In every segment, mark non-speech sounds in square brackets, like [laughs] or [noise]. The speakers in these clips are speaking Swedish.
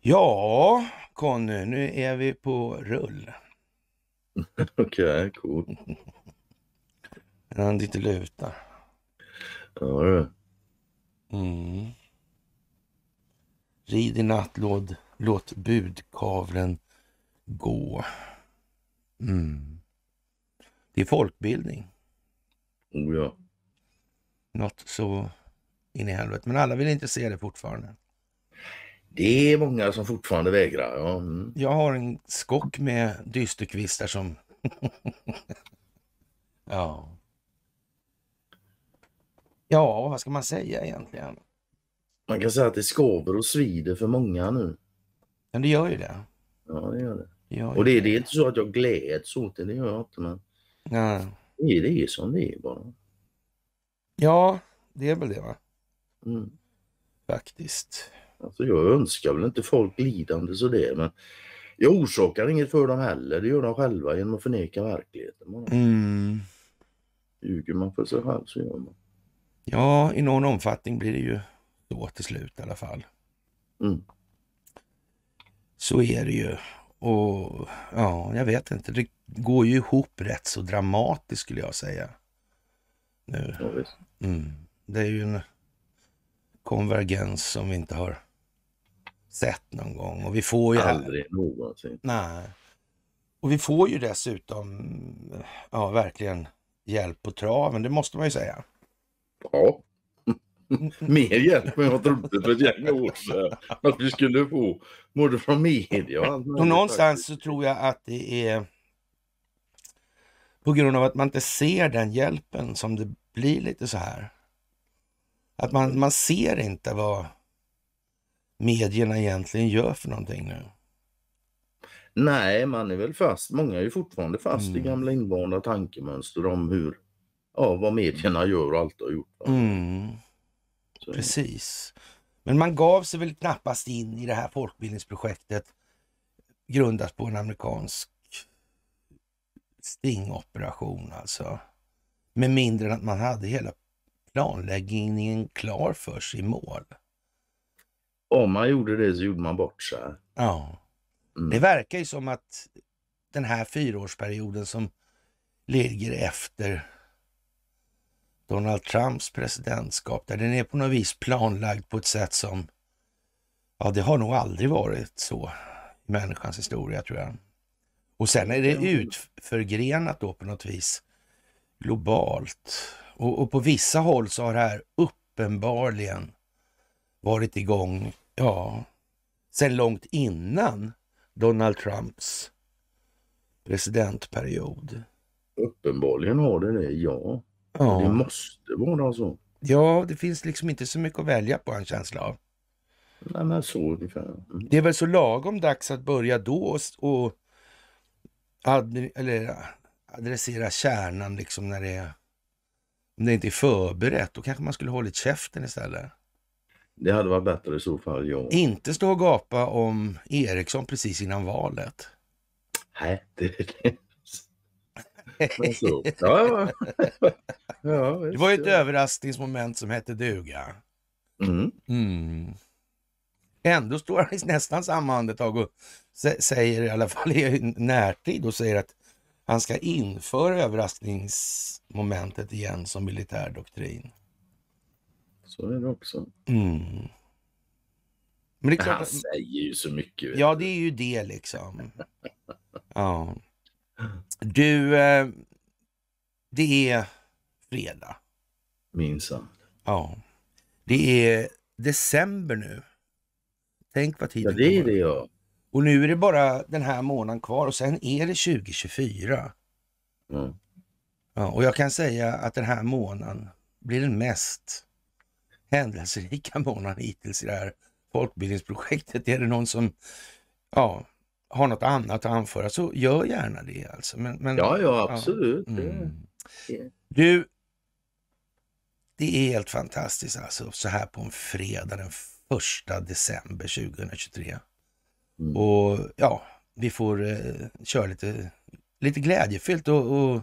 Ja, Conny, nu är vi på rull. [laughs] Okej, okay, cool. Men han lite luta. Ja du. Mm. Rid i nattlåd, låt budkavlen gå. Mm. Det är folkbildning. Oh ja. Något så in i helvete. Men alla vill inte se det fortfarande. Det är många som fortfarande vägrar. Ja. Mm. Jag har en skock med dysterkvistar som... [laughs] ja. Ja, vad ska man säga egentligen? Man kan säga att det skaver och svider för många nu. Men det gör ju det. Ja, det gör det. det gör och det, det. det är inte så att jag gläds åt det, det gör jag inte. Men... Nej. Det är, det är som det är bara. Ja, det är väl det va? Mm. Faktiskt. Alltså jag önskar väl inte folk lidande sådär men jag orsakar inget för dem heller. Det gör de själva genom att förneka verkligheten. Man. Mm. Ljuger man för sig själv så gör man. Ja, i någon omfattning blir det ju så till slut i alla fall. Mm. Så är det ju. Och ja, jag vet inte. Det går ju ihop rätt så dramatiskt skulle jag säga. Nu. Mm. Det är ju en konvergens som vi inte har sett någon gång. Och vi får ju... Aldrig någonsin. Nej. Och vi får ju dessutom ja, verkligen hjälp på traven, det måste man ju säga. Ja. [laughs] Mer hjälp än jag trodde för ett gäng år sedan att vi skulle få, både från media och allt. Och någonstans så tror jag att det är på grund av att man inte ser den hjälpen som det blir lite så här. Att man, man ser inte vad medierna egentligen gör för någonting nu. Nej, man är väl fast. Många är ju fortfarande fast mm. i gamla invanda tankemönster om hur, ja, vad medierna gör och alltid har gjort. Mm. Precis. Men man gav sig väl knappast in i det här folkbildningsprojektet grundat på en amerikansk stingoperation alltså. Med mindre än att man hade hela planläggningen klar för sig i mål. Om man gjorde det så gjorde man bort sig. Ja. Mm. Det verkar ju som att den här fyraårsperioden som ligger efter Donald Trumps presidentskap, där den är på något vis planlagd på ett sätt som, ja det har nog aldrig varit så i människans historia tror jag. Och sen är det utförgrenat då på något vis globalt. Och, och på vissa håll så har det här uppenbarligen varit igång, ja, sen långt innan Donald Trumps presidentperiod. Uppenbarligen har det det, ja. ja. Det måste vara så. Ja, det finns liksom inte så mycket att välja på en känsla av. Nej, men så ungefär. Mm. Det är väl så lagom dags att börja då och, och eller, adressera kärnan liksom när det är... Om det inte är förberett, då kanske man skulle hållit käften istället. Det hade varit bättre i så fall, ja. Inte stå och gapa om Eriksson precis innan valet. Nej, det... det. så, [laughs] ja, ja, det var ju ett överraskningsmoment som hette duga. Mm. Mm. Ändå står han i nästan samma andetag och säger, i alla fall i närtid, och säger att han ska införa överraskningsmomentet igen som militär doktrin. Så är det också. Mm. Men det är klart, han säger ju så mycket. Ja, det är ju det liksom. [laughs] Ja. Du, eh, det är fredag. Minsann. Ja. Det är december nu. Tänk vad tiden ja, det är det ja. Och nu är det bara den här månaden kvar och sen är det 2024. Mm. Ja, och jag kan säga att den här månaden blir den mest händelserika månaden hittills i det här folkbildningsprojektet. Är det någon som ja, har något annat att anföra så gör gärna det alltså. Men, men ja, ja absolut. Mm. Ja. Mm. Du, det är helt fantastiskt alltså så här på en fredag den 1 december 2023. Mm. Och ja, vi får eh, köra lite, lite glädjefyllt och, och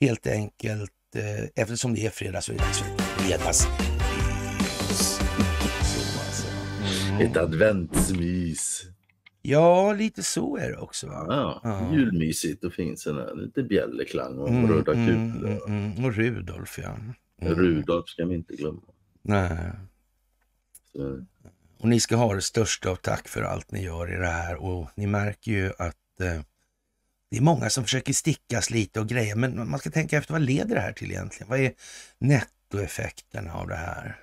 helt enkelt eh, eftersom det är fredag så är det dags för Ett adventsmys. Ja, lite så är det också. Va? Ja, ja. Julmysigt och fint Lite bjällerklang och mm, röda mm, kulor. Mm, mm, och Rudolf ja. Mm. Rudolf ska vi inte glömma. Nej. Mm. Och ni ska ha det största av tack för allt ni gör i det här och ni märker ju att eh, det är många som försöker stickas lite och grejer, men man ska tänka efter vad leder det här till egentligen? Vad är nettoeffekten av det här?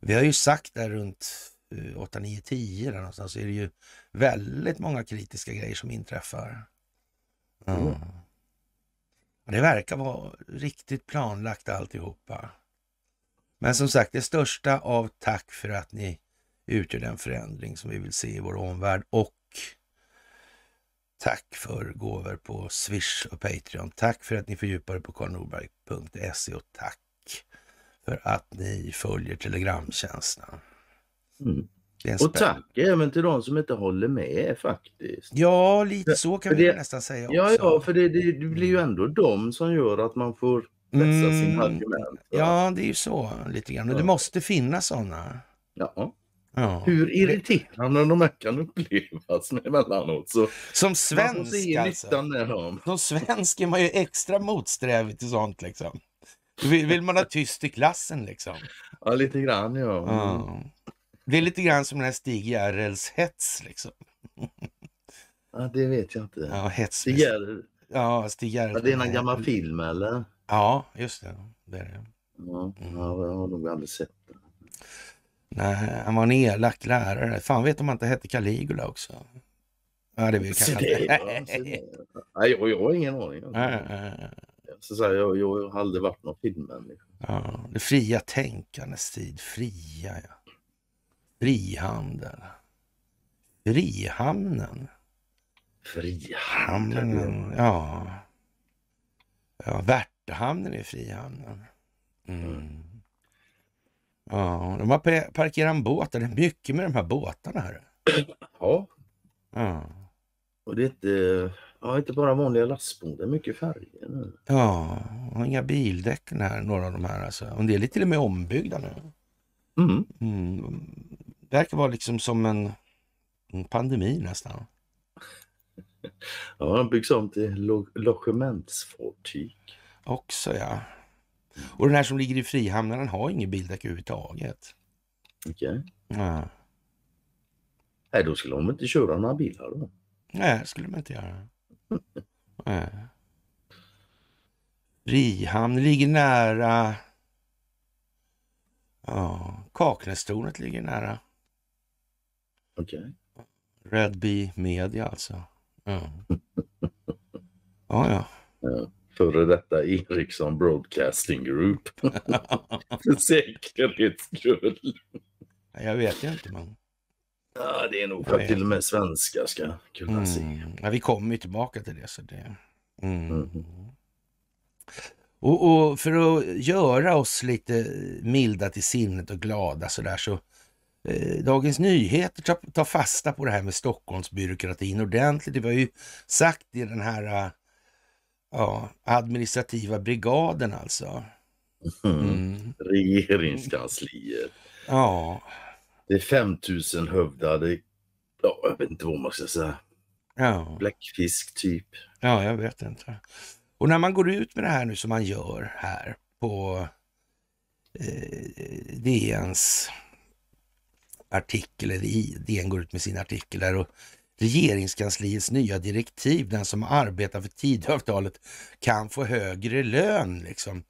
Vi har ju sagt där runt 8, 9, 10 där någonstans så är det ju väldigt många kritiska grejer som inträffar. Mm. Mm. Det verkar vara riktigt planlagt alltihopa. Men som sagt, det största av tack för att ni utgör den förändring som vi vill se i vår omvärld och tack för gåvor på Swish och Patreon. Tack för att ni fördjupar er på karlnorberg.se och tack för att ni följer Telegramtjänsten. Mm. Och tack även till de som inte håller med faktiskt. Ja, lite så kan för vi det, nästan säga också. Ja, ja för det, det, det, blir ju mm. ändå de som gör att man får vässa sin mm. argument. Ja, det är ju så lite grann. Och ja. det måste finnas sådana. Ja. Ja. Hur irriterande de här kan upplevas [laughs] emellanåt. Så som svensk alltså. Som svensk är man ju extra motsträvig till sånt liksom. Vill, vill man ha tyst i klassen liksom? Ja, lite grann ja. ja. Mm. Det är lite grann som den här Stig Järrels hets liksom. Ja, det vet jag inte. Ja, hets. Stig Järrel. Ja, Stig Järrel. Ja, det är en gammal film eller? Ja, just det. Det är det. mm. ja, jag har nog aldrig sett det. Nej, han var en elak lärare. Fan vet om han inte hette Caligula också? Ja, det vill [laughs] kanske inte. [laughs] Nej, jag, jag har ingen aning. så, så här, jag, jag har aldrig varit någon filmmänniska. Ja, det fria tänkandets tid. Fria, ja. Frihandel. Frihamnen. Frihamnen, ja. ja hamnen är Frihamnen. Mm. mm. Ja, de har parkerat en båt. Det är mycket med de här båtarna. Här. Ja. ja. Och det är inte, ja, inte bara vanliga lastbåtar, det är mycket färger nu. Ja, och inga bildäck här, några av de här. Alltså. Och en del är till och med ombyggda nu. Mm. Mm. Verkar vara liksom som en, en pandemi nästan. [laughs] Ja, de byggs om till logementsfartyg. Också ja. Och den här som ligger i Frihamnen, har ingen bildäck överhuvudtaget. Okej. Okay. Ja. Nej, då skulle de inte köra några bilar då? Nej, skulle de inte göra. Nej. Frihamn ligger nära... Ja, Kaknästornet ligger nära. Okej. Okay. Red Bee Media alltså. Mm. [laughs] ja, ja. ja före detta Ericsson Broadcasting Group. För [laughs] säkerhets skull. Jag vet ju inte. Men... Ja, det är nog för att till och med svenskar ska kunna mm. se. Ja, vi kommer ju tillbaka till det. Så det... Mm. Mm. Och, och, för att göra oss lite milda till sinnet och glada så där så eh, Dagens Nyheter tar, tar, fasta på det här med Stockholmsbyråkratin ordentligt. Vi har ju sagt i den här eh, Ja, administrativa brigaden alltså. Mm. Mm. Regeringskansliet. Ja. Det är 5000 hövdade. Ja, jag vet inte vad man ska säga. Ja. Bläckfisk typ. Ja, jag vet inte. Och när man går ut med det här nu som man gör här på eh, DNs artikel, eller DN går ut med sin artikel där och regeringskansliets nya direktiv. Den som arbetar för Tidöavtalet kan få högre lön. Liksom.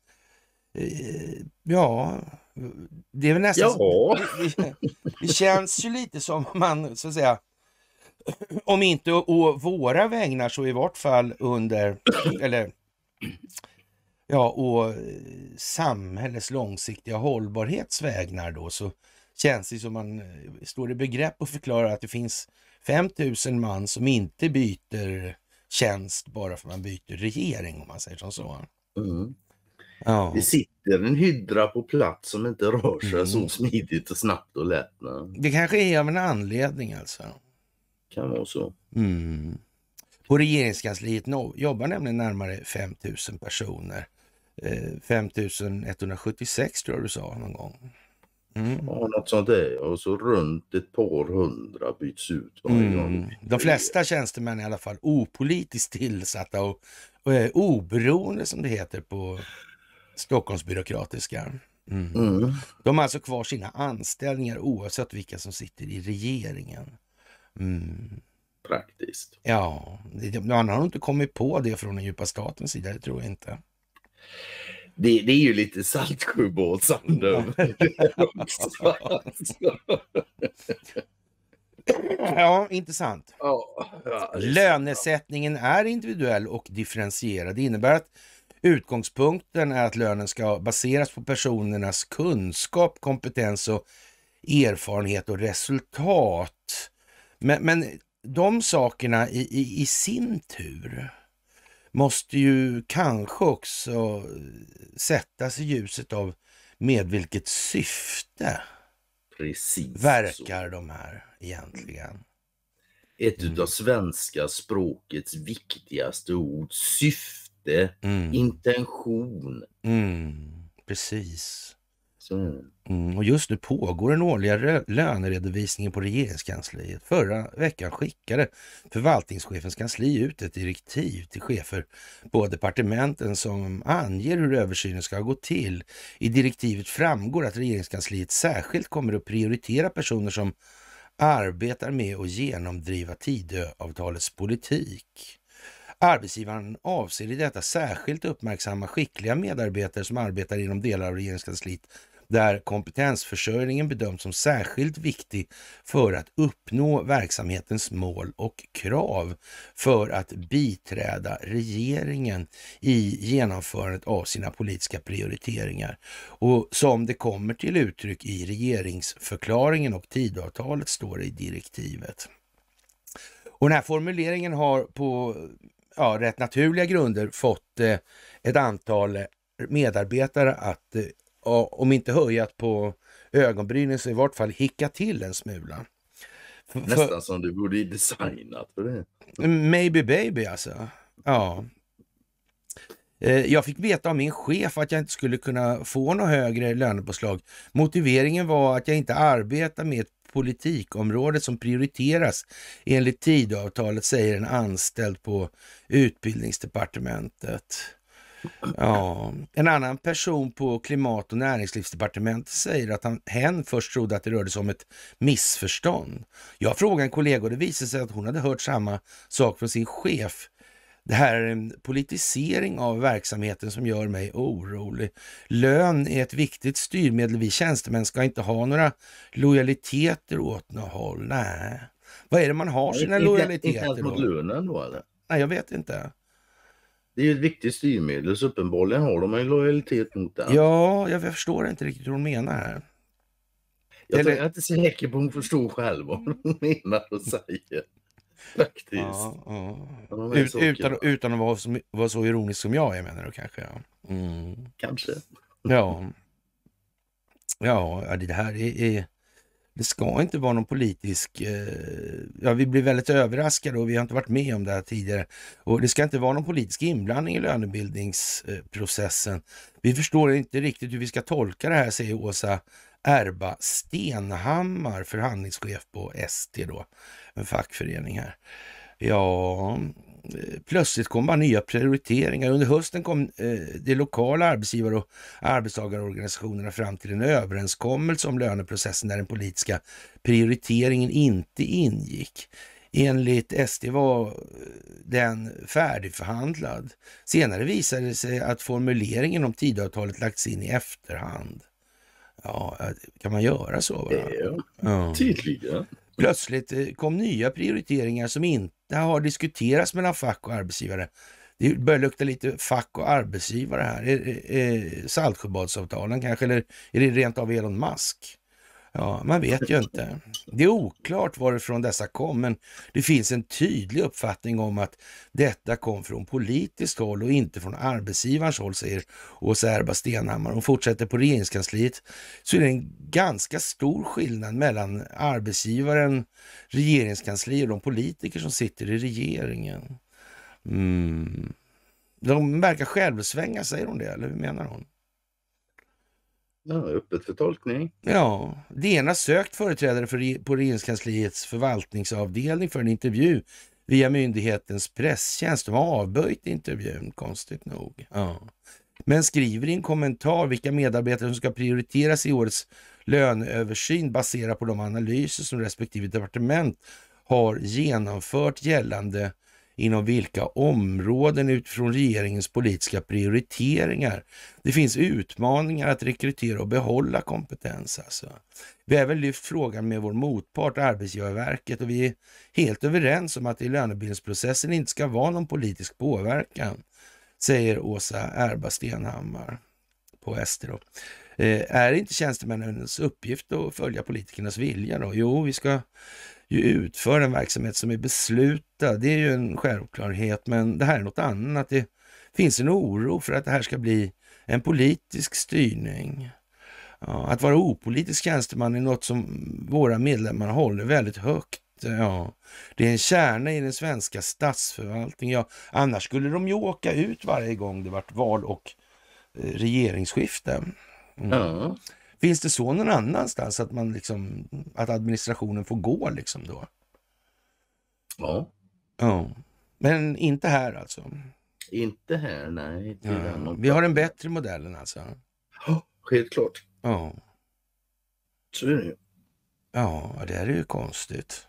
Eh, ja, det är väl nästan... Ja. Det, det, känns ju lite som man, så att säga, om inte å våra vägnar så i vart fall under, eller ja, å samhällets långsiktiga hållbarhets vägnar då så känns det som man eh, står i begrepp och förklarar att det finns 5 000 man som inte byter tjänst bara för att man byter regering om man säger som så. Mm. Ja. Det sitter en hydra på plats som inte rör sig mm. så smidigt och snabbt och lätt. Nej. Det kanske är av en anledning alltså. Kan vara så. Mm. På regeringskansliet jobbar nämligen närmare 5 000 personer. 5176 eh, tror jag du sa någon gång. Mm. Och något sånt där. Och så runt ett par hundra byts ut mm. De flesta tjänstemän är i alla fall opolitiskt tillsatta och, och är oberoende som det heter på Stockholmsbyråkratiska. Mm. Mm. De har alltså kvar sina anställningar oavsett vilka som sitter i regeringen. Mm. Praktiskt. Ja, han har inte kommit på det från den djupa statens sida, det tror jag inte det, det är ju lite Saltsjöbåtsand [laughs] Ja, intressant. ja, Lönesättningen är individuell och differentierad. Det innebär att utgångspunkten är att lönen ska baseras på personernas kunskap, kompetens och erfarenhet och resultat. Men, men de sakerna i, i, i sin tur måste ju kanske också eh, sättas i ljuset av med vilket syfte Precis verkar så. de här egentligen. Ett mm. av svenska språkets viktigaste ord, syfte, mm. intention. Mm. Precis. Så... Mm, och just nu pågår den årliga löneredovisningen på regeringskansliet. Förra veckan skickade förvaltningschefens kansli ut ett direktiv till chefer på departementen som anger hur översynen ska gå till. I direktivet framgår att regeringskansliet särskilt kommer att prioritera personer som arbetar med att genomdriva Tidöavtalets politik. Arbetsgivaren avser i detta särskilt uppmärksamma skickliga medarbetare som arbetar inom delar av regeringskansliet där kompetensförsörjningen bedöms som särskilt viktig för att uppnå verksamhetens mål och krav för att biträda regeringen i genomförandet av sina politiska prioriteringar. Och som det kommer till uttryck i regeringsförklaringen och tidavtalet står det i direktivet. Och den här formuleringen har på ja, rätt naturliga grunder fått eh, ett antal eh, medarbetare att eh, om inte höjat på ögonbrynen så i vart fall hicka till en smula. För, Nästan som du borde designat för det. Maybe baby alltså. Ja. Eh, jag fick veta av min chef att jag inte skulle kunna få något högre lönepåslag. Motiveringen var att jag inte arbetar med ett politikområde som prioriteras enligt tidavtalet, säger en anställd på utbildningsdepartementet. Ja. En annan person på klimat och näringslivsdepartementet säger att han, hen först trodde att det rörde sig om ett missförstånd. Jag frågade en kollega och det visade sig att hon hade hört samma sak från sin chef. Det här är en politisering av verksamheten som gör mig orolig. Lön är ett viktigt styrmedel. Vi tjänstemän ska inte ha några lojaliteter åt något håll. Nej. Vad är det man har sina inte, lojaliteter? Inte ens mot lönen då eller? Nej, jag vet inte. Det är ju ett viktigt styrmedel så uppenbarligen har de en lojalitet mot den. Ja, jag förstår inte riktigt hur hon menar här. Jag Eller... är inte säker på att hon förstår själv vad hon mm. menar och säger. [laughs] Faktiskt. Ja, ja. Ut, utan, utan att vara, som, vara så ironisk som jag är menar du kanske? Mm. Kanske. Ja. Ja, det här är, är, det ska inte vara någon politisk... Eh, ja, vi blir väldigt överraskade och vi har inte varit med om det här tidigare. Och det ska inte vara någon politisk inblandning i lönebildningsprocessen. Vi förstår inte riktigt hur vi ska tolka det här, säger Åsa Erba Stenhammar, förhandlingschef på ST då, en fackförening här. Ja, Eh, plötsligt kom bara nya prioriteringar. Under hösten kom eh, de lokala arbetsgivare och arbetstagarorganisationerna fram till en överenskommelse om löneprocessen där den politiska prioriteringen inte ingick. Enligt SD var eh, den färdigförhandlad. Senare visade det sig att formuleringen om tidavtalet lagts in i efterhand. Ja, kan man göra så? Va? Ja, tydligen. Plötsligt eh, kom nya prioriteringar som inte har diskuterats mellan fack och arbetsgivare. Det börjar lukta lite fack och arbetsgivare här. Är, är, är Saltsjöbadsavtalen kanske, eller är det rent av Elon Musk? Ja, man vet ju inte. Det är oklart varifrån dessa kom, men det finns en tydlig uppfattning om att detta kom från politiskt håll och inte från arbetsgivarens håll, säger Åsa Erba Stenhammar. Hon fortsätter på regeringskansliet så är det en ganska stor skillnad mellan arbetsgivaren, regeringskansliet och de politiker som sitter i regeringen. Mm. De verkar självsvänga, säger hon det, eller hur menar hon? Ja, öppet för tolkning. Ja, DN har sökt företrädare för, på regeringskansliets förvaltningsavdelning för en intervju via myndighetens presstjänst. De har avböjt intervjun, konstigt nog. Ja. Men skriver i en kommentar vilka medarbetare som ska prioriteras i årets löneöversyn baserat på de analyser som respektive departement har genomfört gällande inom vilka områden utifrån regeringens politiska prioriteringar. Det finns utmaningar att rekrytera och behålla kompetens. Alltså. Vi har även lyft frågan med vår motpart Arbetsgivarverket och vi är helt överens om att det i lönebildningsprocessen inte ska vara någon politisk påverkan, säger Åsa Erba Stenhammar på SD. Eh, är det inte tjänstemännens uppgift att följa politikernas vilja då? Jo, vi ska ju utför en verksamhet som är beslutad. Det är ju en självklarhet, men det här är något annat. Det finns en oro för att det här ska bli en politisk styrning. Ja, att vara opolitisk tjänsteman är något som våra medlemmar håller väldigt högt. Ja, det är en kärna i den svenska statsförvaltningen. Ja, annars skulle de ju åka ut varje gång det vart val och eh, regeringsskifte. Mm. Ja. Finns det så någon annanstans att man liksom, att administrationen får gå liksom då? Ja. Ja, men inte här alltså? Inte här, nej. Inte ja. Vi har den bättre modellen alltså? Ja, helt klart. Ja. Så är det Ja, det här är ju konstigt.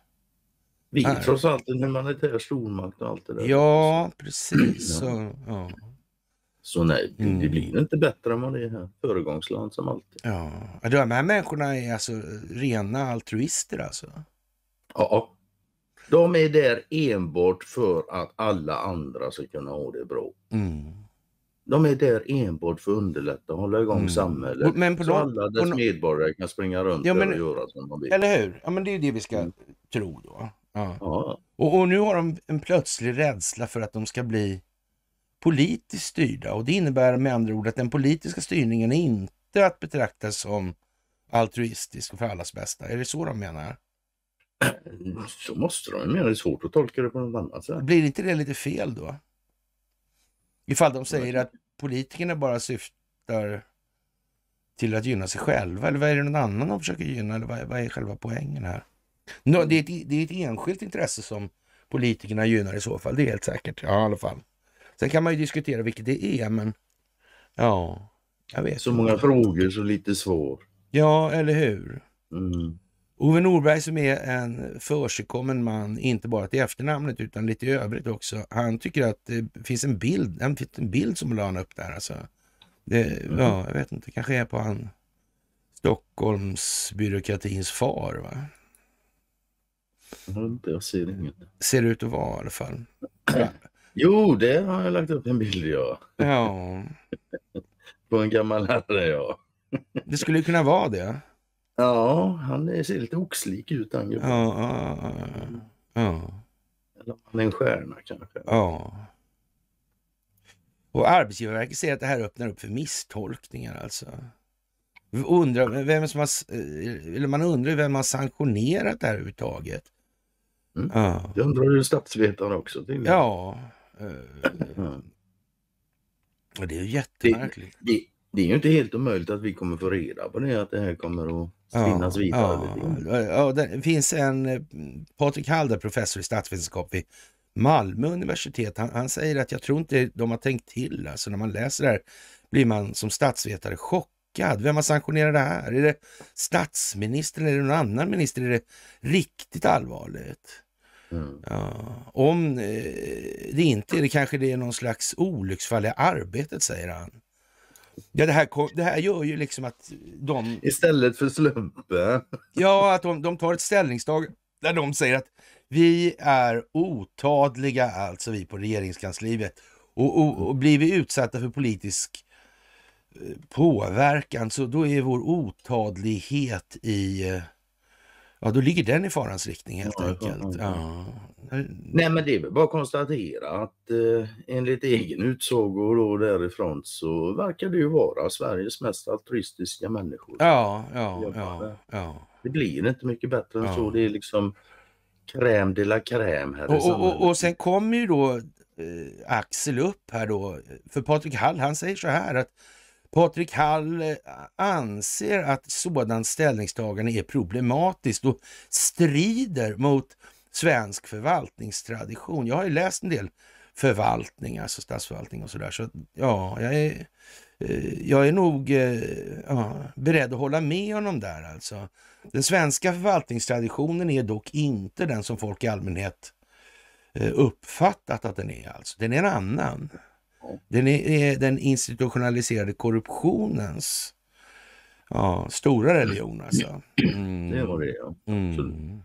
Vi är trots allt en humanitär stormakt och allt det där. Ja, precis. Så, ja. Så nej, mm. det blir inte bättre än vad det är här. Föregångsland som alltid. Ja, de här människorna är alltså rena altruister alltså? Ja. De är där enbart för att alla andra ska kunna ha det bra. Mm. De är där enbart för att underlätta och hålla igång mm. samhället. Men på så någon, alla dess någon... medborgare kan springa runt ja, men, och göra som de vill. Eller hur? Ja, men det är det vi ska mm. tro då. Ja. ja. Och, och, nu har de en plötslig rädsla för att de ska bli politiskt styrda och det innebär med andra ord att den politiska styrningen är inte att betrakta som altruistisk och för allas bästa. Är det så de menar? Så måste de mena. Det är svårt att tolka det på något annat sätt. Blir inte det lite fel då? Ifall de säger att politikerna bara syftar till att gynna sig själva? Eller vad är det någon annan de försöker gynna? Eller vad, är själva poängen här? Mm. det, är ett, det är ett enskilt intresse som politikerna gynnar i så fall. Det är helt säkert. Ja, i alla fall. Sen kan man ju diskutera vilket det är, men ja, jag vet. Så många frågor så lite svår. Ja, eller hur? Mm. Ove Norberg som är en försigkommen man, inte bara till efternamnet utan lite i övrigt också. Han tycker att det finns en bild, en, en bild som la han upp där alltså. Det, mm. ja, jag vet inte, kanske är på han Stockholmsbyråkratins far va? Jag ser inget. Ser ut att vara i alla fall. [clears throat] Jo, det har jag lagt upp en bild ja. ja. [laughs] På en gammal herre ja. det skulle kunna vara det. Ja, han ser lite oxlik ut han gubben. Ja, ja, ja. Eller han är en stjärna kanske. Ja. Och Arbetsgivarverket säger att det här öppnar upp för misstolkningar alltså. Undrar vem som har, eh, eller man undrar vem har sanktionerat det här överhuvudtaget. Mm. Ja. Det undrar ju statsvetaren också. Ja. Eh, eh, det är ju jättemärkligt. Det, det, det, är ju inte helt omöjligt att vi kommer få reda på det, att det här kommer att finnas ja, vidare. Ja, det finns en eh, Patrik Halder, professor i statsvetenskap vid Malmö universitet. Han, han, säger att jag tror inte de har tänkt till. Alltså när man läser det här blir man som statsvetare chockad. Vem har sanktionerat det här? Är det statsministern? eller någon annan minister? Är det riktigt allvarligt? Mm. Ja, om eh, det inte är det kanske det är någon slags olycksfall i arbetet, säger han. Ja, det här, det här gör ju liksom att de... Istället för slumpen? [laughs] ja, att de, de tar ett ställningstag där de säger att vi är otadliga, alltså vi på regeringskansliet. Och, och, mm. och blir vi utsatta för politisk eh, påverkan så då är vår otadlighet i eh, Ja, då ligger den i farans riktning helt ja, enkelt. Ja. Nej, men det är väl bara att konstatera att eh, enligt egen utsago då därifrån så verkar det ju vara Sveriges mest altruistiska människor. Ja, ja, ja, ja, Det blir inte mycket bättre än så. Det är liksom crème de la crème här och, i samhället. Och, och sen kommer ju då eh, Axel upp här då, för Patrik Hall han säger så här att Patrik Hall eh, anser att sådant ställningstagande är problematiskt och strider mot svensk förvaltningstradition. Jag har ju läst en del förvaltning, alltså statsförvaltning och sådär. Så ja, jag är, eh, jag är nog eh, ja, beredd att hålla med honom där alltså. Den svenska förvaltningstraditionen är dock inte den som folk i allmänhet uppfattat att den är alltså. Den är en annan. Den är, den institutionaliserade korruptionens ja, stora religion alltså. Mm. Det var det ja. Mm. Absolut. Mm.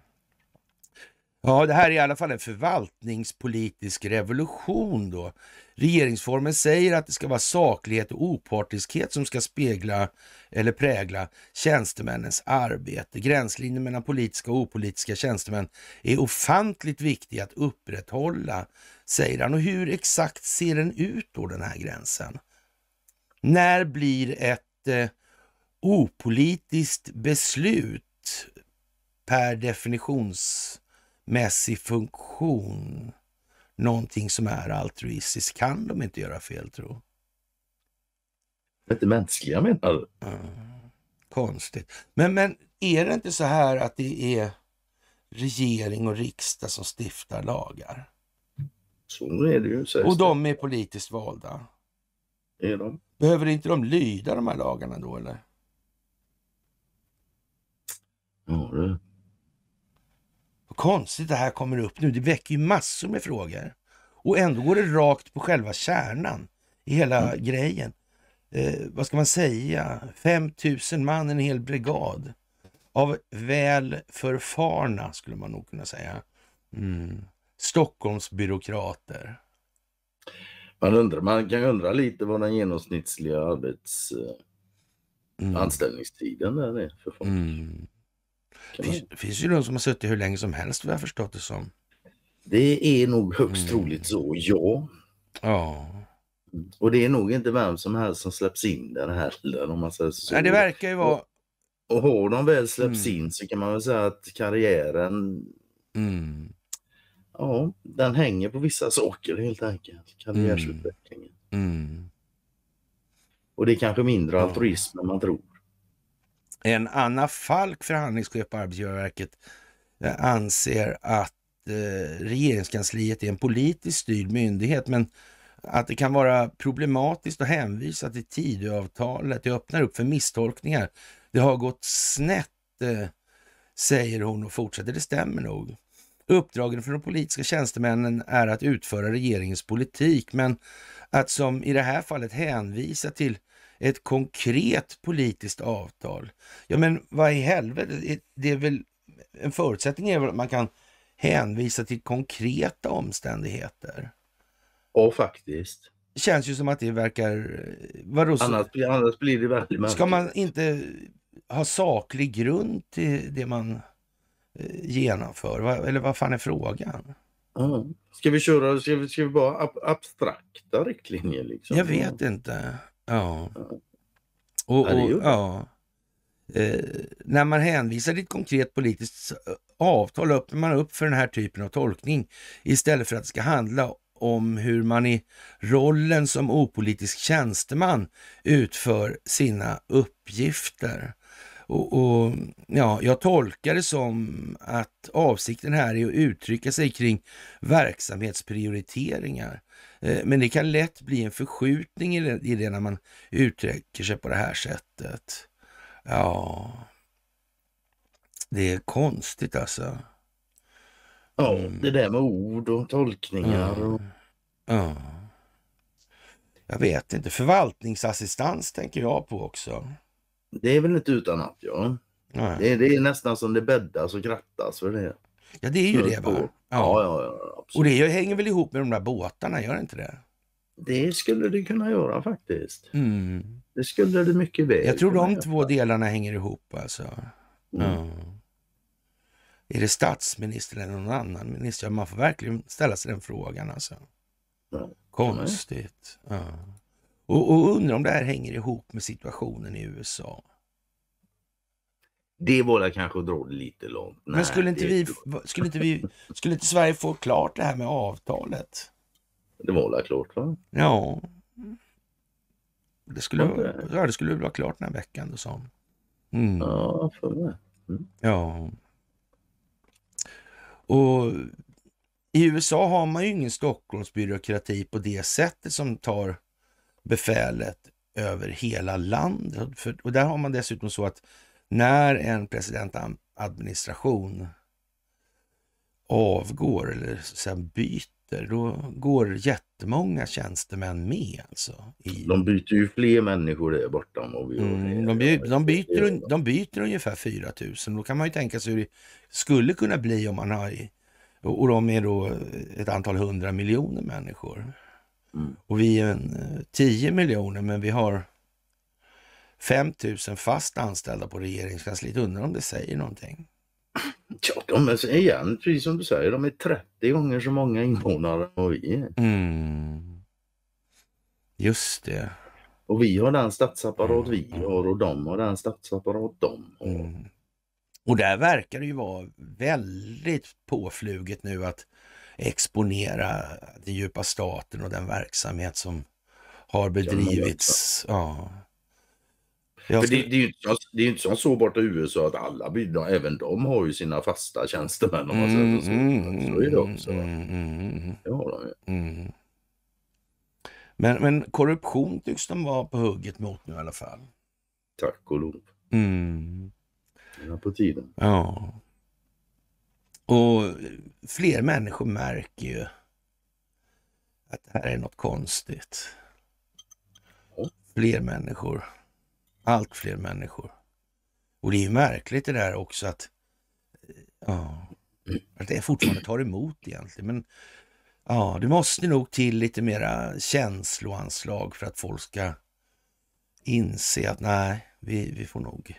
Ja, det här är i alla fall en förvaltningspolitisk revolution då. Regeringsformen säger att det ska vara saklighet och opartiskhet som ska spegla eller prägla tjänstemännens arbete. Gränslinjen mellan politiska och opolitiska tjänstemän är ofantligt viktig att upprätthålla, säger han. Och hur exakt ser den ut då, den här gränsen? När blir ett eh, opolitiskt beslut per definitions mässig funktion, någonting som är altruistiskt, kan de inte göra fel tro. Inte mänskliga menar du? Mm. Konstigt. Men, men är det inte så här att det är regering och riksdag som stiftar lagar? Så är det ju. Och de är politiskt valda? Är de? Behöver inte de lyda de här lagarna då eller? Ja, det konstigt det här kommer upp nu. Det väcker ju massor med frågor. Och ändå går det rakt på själva kärnan i hela mm. grejen. Eh, vad ska man säga? 5000 man, en hel brigad av väl förfarna, skulle man nog kunna säga. Mm. Stockholmsbyråkrater. Man, undrar, man kan undra lite vad den genomsnittliga arbets... Eh, mm. anställningstiden där är för folk. Mm. Det finns, ju de som har suttit hur länge som helst vad jag förstått det som. Det är nog högst mm. troligt så, ja. Ja. Och det är nog inte vem som helst som släpps in där heller om man säger så. Nej, det verkar ju vara... Och, har de väl släppts mm. in så kan man väl säga att karriären mm. Ja, den hänger på vissa saker helt enkelt. Karriärsutvecklingen. Mm. mm. Och det är kanske mindre altruism än man tror. En Anna Falk, förhandlingschef på Arbetsgivarverket, eh, anser att eh, regeringskansliet är en politiskt styrd myndighet, men att det kan vara problematiskt att hänvisa till Tidöavtalet. Det öppnar upp för misstolkningar. Det har gått snett, eh, säger hon och fortsätter. Det stämmer nog. Uppdragen för de politiska tjänstemännen är att utföra regeringens politik, men att som i det här fallet hänvisa till ett konkret politiskt avtal. Ja, men vad i helvete? Det är väl en förutsättning är väl att man kan hänvisa till konkreta omständigheter. Ja, faktiskt. Det Känns ju som att det verkar... Vadå, så... annars, annars blir det väldigt märkligt. Ska man inte ha saklig grund till det man eh, genomför? Eller vad fan är frågan? Mm. Ska vi köra, ska vi, ska vi bara ab abstrakta riktlinjer? Liksom? Jag vet inte. Ja. Och, och, ja. Eh, när man hänvisar till ett konkret politiskt eh, avtal öppnar man upp för den här typen av tolkning istället för att det ska handla om hur man i rollen som opolitisk tjänsteman utför sina uppgifter. Och, och, ja, Jag tolkar det som att avsikten här är att uttrycka sig kring verksamhetsprioriteringar Eh, men det kan lätt bli en förskjutning i det, när man uttrycker sig på det här sättet. Ja, det är konstigt alltså. Ja, mm. det där med ord och tolkningar. Och... Ja. ja. Jag vet inte. Förvaltningsassistans tänker jag på också. Det är väl inte utan att ja. Det är, det, är nästan som det bäddas och krattas för det. Ja det är ju det va? Ja. ja. ja, ja, Absolut. Och det hänger väl ihop med de där båtarna, gör det inte det? Det skulle det kunna göra faktiskt. Mm. Det skulle det mycket väl Jag tror de göra. två delarna hänger ihop alltså. Mm. Mm. Är det statsministern eller någon annan minister? Man får verkligen ställa sig den frågan alltså. Ja. Konstigt. Ja. Och, och undrar om det här hänger ihop med situationen i USA. Det var väl kanske att dra det lite långt. Nej, Men skulle inte, vi, skulle, inte vi, skulle inte Sverige få klart det här med avtalet? Det var väl klart va? Ja. Det skulle, ja, det skulle vara klart den här veckan. sa mm. Ja, för mig. Mm. Ja. Och i USA har man ju ingen Stockholmsbyråkrati på det sättet som tar befälet över hela landet. För, och där har man dessutom så att när en presidentadministration avgår eller sen byter, då går jättemånga tjänstemän med. Alltså, i... De byter ju fler människor där borta. mm, de, by, de, byter, de byter ungefär 4 000. Då kan man ju tänka sig hur det skulle kunna bli om man har... Och de är då ett antal hundra miljoner människor. Mm. Och vi är en, 10 eh, miljoner, men vi har 5000 fast anställda på regeringskansliet. Undrar om det säger någonting? Ja, de är, igen, precis som du säger, de är 30 gånger så många invånare än vi är. Mm. Just det. Och vi har den statsapparat vi mm. har och de har den statsapparat de har. Mm. Och där verkar det ju vara väldigt påfluget nu att exponera den djupa staten och den verksamhet som har bedrivits. Ja, för det, det, är ju, inte som så borta i USA att alla bidrag, även de har ju sina fasta tjänstemän. Om man säger mm, så. Mm, så är det mm, också. Mm, mm, det har de ju. Mm. Men, men korruption tycks de vara på hugget mot nu i alla fall. Tack och lov. Mm. är på tiden. Ja. Och fler människor märker ju att det här är något konstigt. Fler människor allt fler människor. Och det är märkligt det där också att, ja, att det fortfarande tar emot egentligen. Men ja, det måste nog till lite mera känsloanslag för att folk ska inse att nej, vi, vi får nog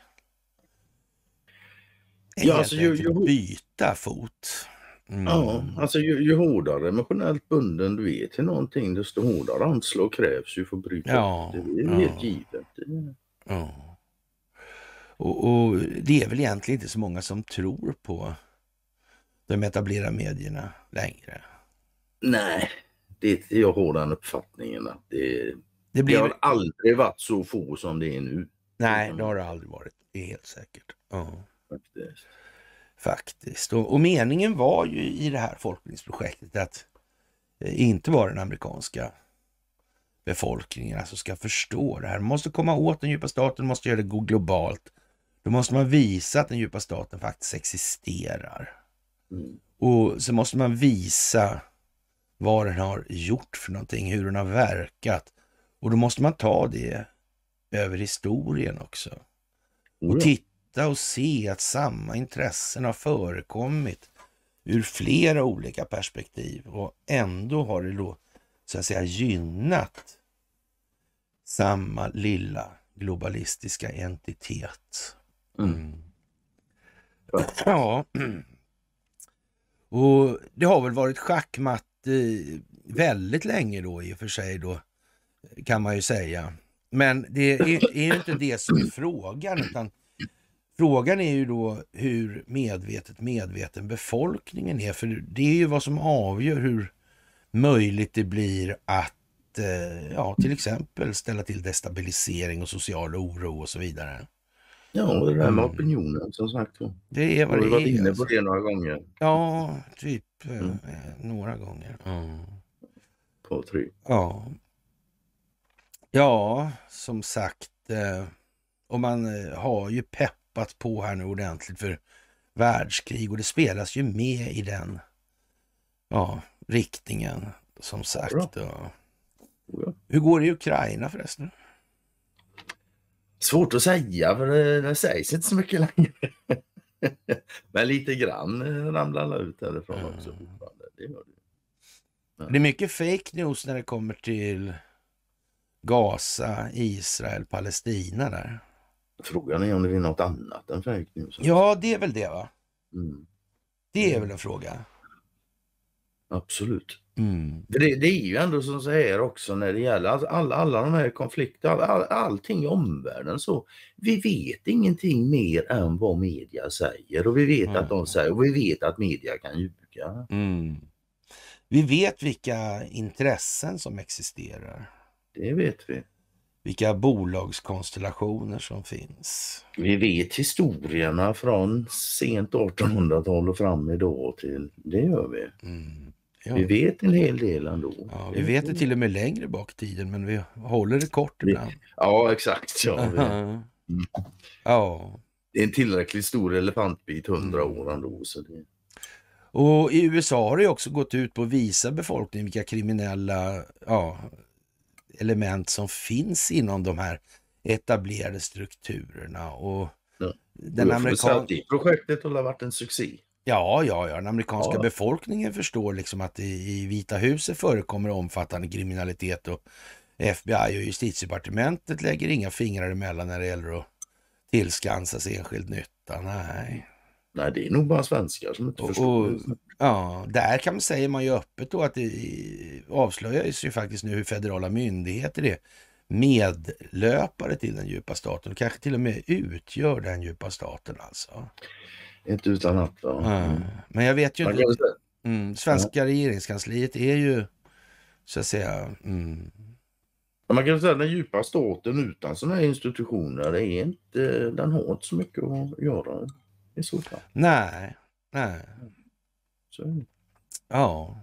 ja, alltså, ju, ju, byta fot. Mm. Ja, alltså ju, ju hårdare emotionellt bunden du är till någonting desto hårdare anslag krävs ju för att bryta ja, upp det. Det är ja. helt givet. Ja. Och, och, det är väl egentligen inte så många som tror på de etablerade medierna längre. Nej, det är, jag har den uppfattningen att det, det, blir... det har aldrig varit så få som det är nu. Nej, det har det aldrig varit. Det är helt säkert. Ja. Faktiskt. Faktiskt. Och, och, meningen var ju i det här folkbildningsprojektet att eh, inte vara den amerikanska befolkningen alltså ska förstå det här. Man måste komma åt den djupa staten, måste göra det globalt. Då måste man visa att den djupa staten faktiskt existerar. Mm. Och så måste man visa vad den har gjort för någonting, hur den har verkat. Och då måste man ta det över historien också. Mm. Och titta och se att samma intressen har förekommit ur flera olika perspektiv och ändå har det då så att säga gynnat samma lilla globalistiska entitet. Mm. mm. Ja. [clears throat] Och det har väl varit schackmatt eh, väldigt länge då i och för sig då kan man ju säga. Men det är, är inte det som är frågan utan frågan är ju då hur medvetet medveten befolkningen är för det är ju vad som avgör hur möjligt det blir att eh, ja, till exempel ställa till destabilisering och social oro och så vidare. Ja, och det där med mm. opinionen som sagt. Det är vad det är. Har varit inne på alltså. det några gånger? Ja, typ eh, mm. några gånger. Mm. På tre. Ja. Ja, som sagt. Eh, och man har ju peppat på här nu ordentligt för världskrig och det spelas ju med i den ja, riktningen, som sagt. Ja. Hur går det i Ukraina förresten? Svårt att säga, för det, det sägs inte så mycket längre. [laughs] Men lite grann eh, ramlar alla ut därifrån mm. också. Det, gör det. Men. det är mycket fake news när det kommer till Gaza, Israel, Palestina där. Frågan är om det är något annat än fake news. Ja, det är väl det va? Mm. Det är mm. väl en fråga. Absolut. Mm. Det, det, är ju ändå som så här också när det gäller alltså alla, alla de här konflikterna, all, all, allting i omvärlden så. Vi vet ingenting mer än vad media säger och vi vet mm. att de mm. säger och vi vet att media kan ljuga. Mm. Vi vet vilka intressen som existerar. Det vet vi. Vilka bolagskonstellationer som finns. Vi vet historierna från sent 1800-tal och fram idag till, det gör vi. Mm. Ja. Vi vet en hel del ändå. Ja, vi vet det till och med längre bak i tiden men vi håller det kort ibland. Ja exakt. [laughs] Ja, ja. Det är en tillräckligt stor elefantbit, hundra mm. år ändå. Så det... Och i USA har det också gått ut på att visa befolkningen vilka kriminella ja, element som finns inom de här etablerade strukturerna. Och ja. den amerikan... projektet har varit en succé. Ja, ja, ja. Den amerikanska ja. befolkningen förstår liksom att i, Vita huset förekommer omfattande kriminalitet och FBI och justitiedepartementet lägger inga fingrar emellan när det gäller att tillskansa sig enskild nytta. Nej. Nej, det är nog bara svenskar som inte och, förstår. Och, ja, där kan man, säger man ju öppet då att det avslöjas ju faktiskt nu hur federala myndigheter är medlöpare till den djupa staten. Kanske till och med utgör den djupa staten alltså. Inte utan att. Ja. Mm. Men jag vet ju inte. Mm, svenska ja. regeringskansliet är ju så att säga. Mm. Man kan säga att den djupa staten utan sådana här institutioner, det är inte, den har inte så mycket att göra i så fall. Nej, nej. Så. Ja.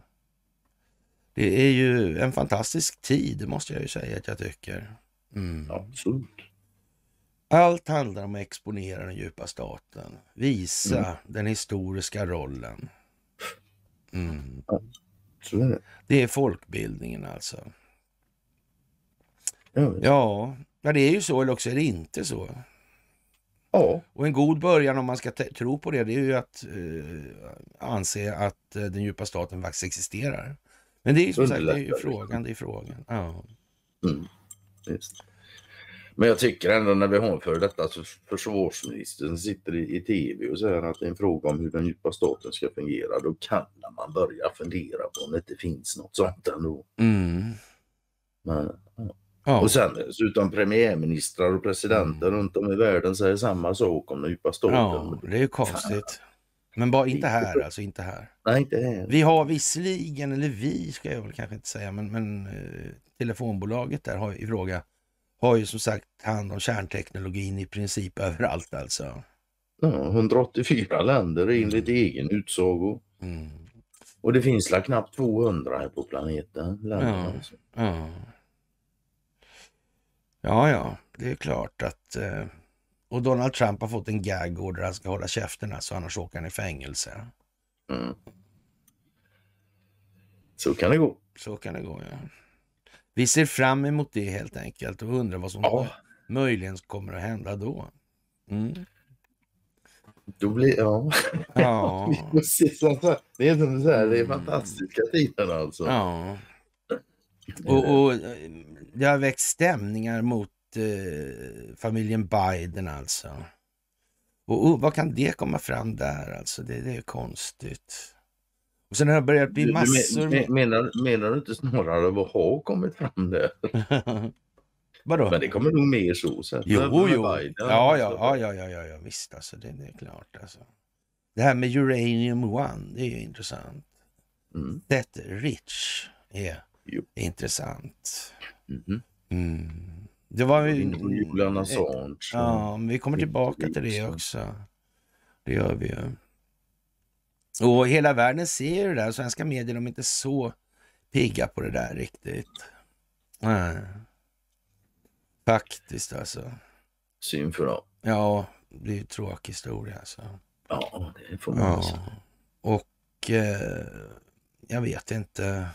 Det är ju en fantastisk tid, måste jag ju säga att jag tycker. Mm. Absolut. Allt handlar om att exponera den djupa staten, visa mm. den historiska rollen. Mm. Det är folkbildningen alltså. Ja, ja, det är ju så eller också är det inte så. Ja. Och en god början om man ska tro på det, det är ju att eh, anse att eh, den djupa staten faktiskt existerar. Men det är ju som sagt, det är ju liksom. frågan, det är frågan. Ja. Mm. Men jag tycker ändå när vi har för detta så som sitter i, i tv och säger att det är en fråga om hur den djupa staten ska fungera. Då kan man börja fundera på om det inte finns något sånt ändå. Mm. Men, ja. Ja. Och sen dessutom premiärministrar och presidenter mm. runt om i världen säger samma sak om den djupa staten. Ja, det är ju konstigt. Men bara inte här alltså, inte här. Nej, inte här. Vi har visserligen, eller vi ska jag väl kanske inte säga, men, men eh, telefonbolaget där har i fråga har ju som sagt hand om kärnteknologin i princip [laughs] överallt alltså. Ja, 184 länder enligt mm. egen utsago. Mm. Och det finns väl knappt 200 här på planeten. Länder, ja, alltså. ja. ja, ja, det är klart att... Eh, och Donald Trump har fått en gag där han ska hålla käften alltså, annars åker han i fängelse. Mm. Så kan det gå. Så kan det gå, ja. Vi ser fram emot det helt enkelt och undrar vad som ja. möjligen kommer att hända då. Mm. Då blir, ja. ja. [laughs] Det är så här, det är mm. fantastiska tider alltså. Ja. Och, och, det har väckt stämningar mot eh, familjen Biden alltså. Och, och vad kan det komma fram där alltså? Det, det är konstigt. Och sen har det börjat bli massor med... Menar, menar du inte snarare vad har kommit fram där? [laughs] Vadå? Men det kommer nog mer så. så jo, jo. Ja, ja, alltså, ja, ja, ja, ja, visst alltså. Det, är klart alltså. Det här med Uranium One, det är ju intressant. Mm. That Rich är jo. intressant. Mm. Mm. Det var ju... Julian Assange. Ja, vi kommer tillbaka till det också. Det gör vi ju. Och hela världen ser ju det där. Svenska medier de är inte så pigga på det där riktigt. Mm. Faktiskt alltså. Synd för dem. Ja, det är ju tråkig historia alltså. Ja, det får man ja. säga. Och eh, jag vet inte.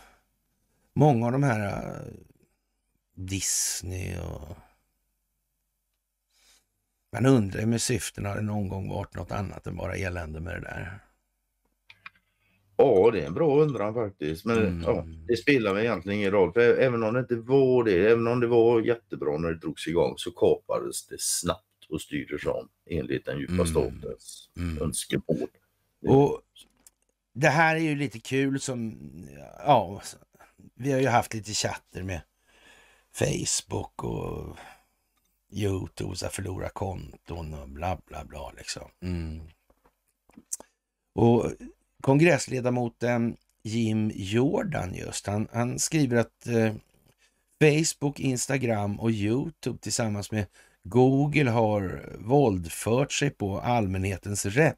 Många av de här eh, Disney och... Man undrar ju med syftena, har det någon gång varit något annat än bara elände med det där. Ja, det är en bra undran faktiskt. Men mm. ja, det spelar väl egentligen ingen roll. För även om det inte var det, även om det var jättebra när det drogs igång så kapades det snabbt och styrdes om enligt den djupa mm. statens mm. önskemål. Och det här är ju lite kul som, ja, vi har ju haft lite chatter med Facebook och Youtube, så förlora konton och bla bla bla liksom. Mm. Och kongressledamoten Jim Jordan just. Han, han skriver att eh, Facebook, Instagram och Youtube tillsammans med Google har våldfört sig på allmänhetens rätt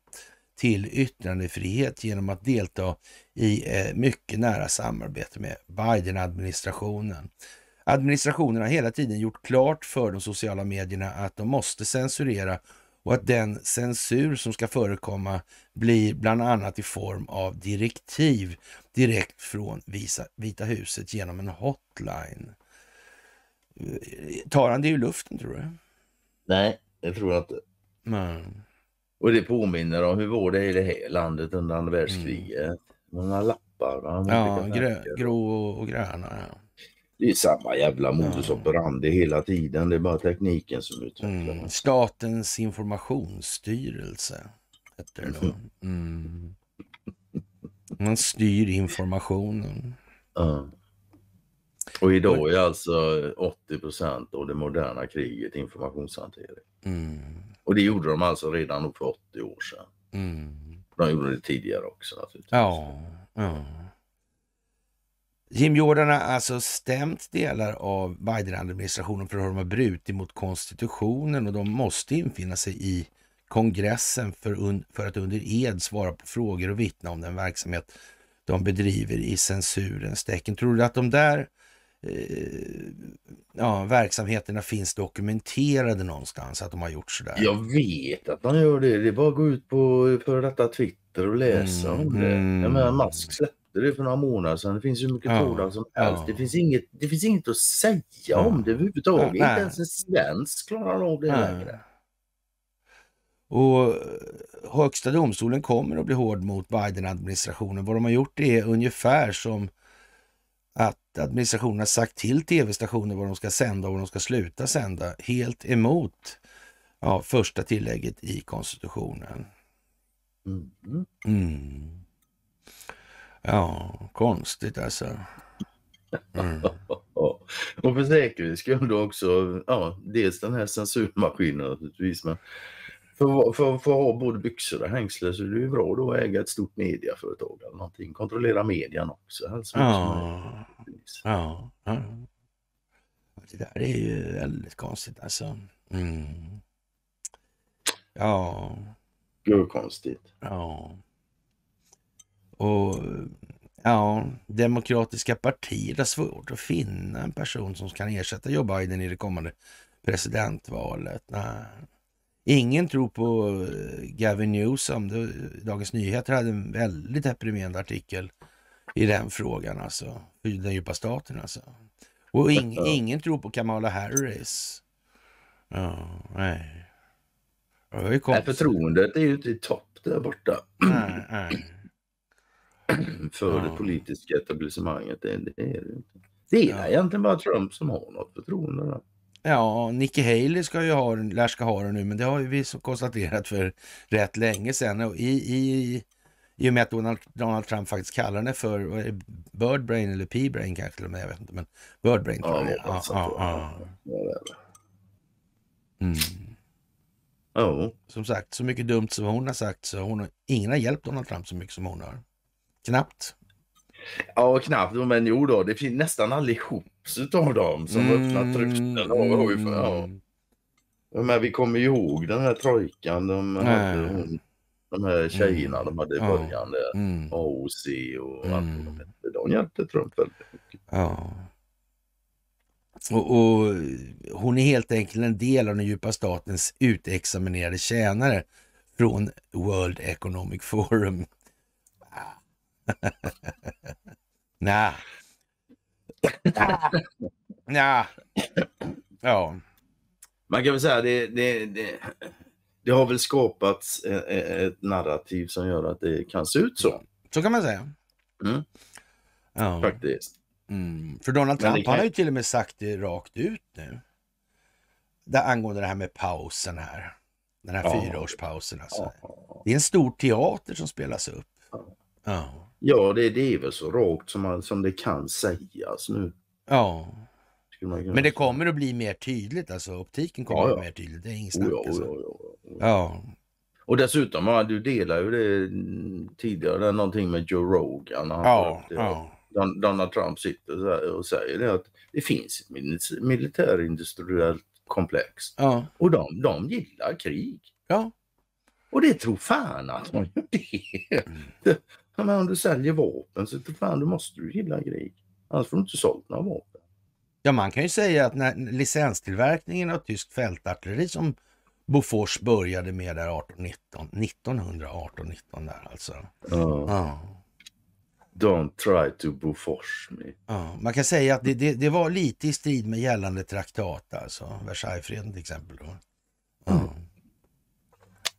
till yttrandefrihet genom att delta i eh, mycket nära samarbete med Biden-administrationen. Administrationen har hela tiden gjort klart för de sociala medierna att de måste censurera och att den censur som ska förekomma blir bland annat i form av direktiv direkt från Vita huset genom en hotline. Eh, tar han det ur luften tror du? Nej, det tror jag inte. Men... Och det påminner om hur var det i det här landet under andra mm. världskriget. Mm. Man har lappar. Man har ja, grå och, gröna. Ja det är samma jävla modus operandi hela tiden. Det är bara tekniken som utvecklas. Mm. Statens informationsstyrelse heter det Mm. Man styr informationen. Ja. Och idag är alltså 80 av det moderna kriget informationshantering. Mm. Och det gjorde de alltså redan för 80 år sedan. Mm. De gjorde det tidigare också naturligtvis. Ja. ja. Jim Jordan har alltså stämt delar av Biden-administrationen för att de har brutit mot konstitutionen och de måste infinna sig i kongressen för, för, att under ed svara på frågor och vittna om den verksamhet de bedriver i censurens tecken. Tror du att de där eh, ja, verksamheterna finns dokumenterade någonstans, att de har gjort sådär? Jag vet att man gör det. Det är bara att gå ut på före detta Twitter och läsa mm, om det. Mm. Jag menar, mm. Musk släppte hade det för några månader sedan. Det finns hur mycket ja. som helst. Ja. Det, finns inget, det finns inget att säga ja. om det överhuvudtaget. Inte ens en svensk klarar av det längre. Och eh, Högsta domstolen kommer att bli hård mot Biden-administrationen. Vad de har gjort är ungefär som att administrationen har sagt till tv-stationer vad de ska sända och vad de ska sluta sända. Helt emot ja, första tillägget i konstitutionen. Mm. Mm. Ja, konstigt alltså. Mm. [laughs] och för säkerhets skull då också, ja, dels den här censurmaskinen naturligtvis. Men för, för, för att ha både byxor och hängsle så är det ju bra då att äga ett stort mediaföretag eller någonting. Kontrollera median också. Alltså, ja. ja. ja, Det där är ju väldigt konstigt alltså. Mm. Ja. Gud konstigt. Ja. Och ja, demokratiska partier har svårt att finna en person som kan ersätta Joe Biden i det kommande presidentvalet. Nej. Ingen tror på eh, Gavin Newsom. Dagens Nyheter hade en väldigt deprimerande artikel i den frågan, alltså. Den djupa staten alltså. Och ing, ingen tror på Kamala Harris. Ja, nej. Det är ju nej, förtroendet är ju inte i topp där borta. Nej, nej. [clears throat] för ja. det politiska etablissemanget. Det, det är det inte. Det är ja. egentligen bara Trump som har något förtroende. Där. Ja, Nikki Haley ska ju ha, lär ska ha det nu, men det har vi konstaterat för rätt länge sedan. Och i, i, I och med att Donald, Donald Trump faktiskt kallar henne för birdbrain eller p brain kanske till och med, jag vet inte, men bird tror jag ja, det mm. ja, ja, ja. Mm. Oh. Som sagt, så mycket dumt som hon har sagt så hon har, ingen har hjälpt Donald Trump så mycket som hon har. Knappt. Ja, knappt. Men jo då, det finns nästan allihops av dem som mm. öppnat rutorna. Ja. Mm. Men vi kommer ju ihåg den här trojkan. De, hade, de här mm. tjejerna mm. de hade i början. Där. Mm. AOC och mm. allt mm. de hette. De hjälpte Trump väldigt mycket. Ja. Och, och, hon är helt enkelt en del av den djupa statens utexaminerade tjänare från World Economic Forum. [laughs] Nja. Nja. Ja. Man kan väl säga det, det, det, det har väl skapats e, e, ett narrativ som gör att det kan se ut så. Så kan man säga. Mm. Ja. Faktiskt. Mm. För Donald Trump kan... har ju till och med sagt det rakt ut nu. Där angående det här med pausen här. Den här ja. fyraårspausen alltså. Ja. Det är en stor teater som spelas upp. Ja, ja det, det är väl så rakt som, som det kan sägas nu. Ja. Men det kommer att bli mer tydligt alltså. Optiken kommer ja, ja. att bli mer tydlig. Det är inget oh, snack. Oh, alltså. oh, oh, oh, ja. Och dessutom, ja, du delar ju det tidigare, någonting med Joe Rogan. ja, ja. Donald Trump sitter så och säger det att det finns ett militärindustriellt komplex. Ja. Och de, de gillar krig. Ja. Och det tror fan att de gör det. Mm. Ja, men om du säljer vapen så fan, du måste du gilla krig. Annars får du inte sålt några vapen. Ja, man kan ju säga att när licenstillverkningen av tysk fältartilleri som Bofors började med där 1819, 1918, 19 där alltså. Ja. ja. Don't try to Bofors me. Ja, man kan säga att det, det, det, var lite i strid med gällande traktat, alltså Versaillesfreden till exempel. Då. Ja. Mm.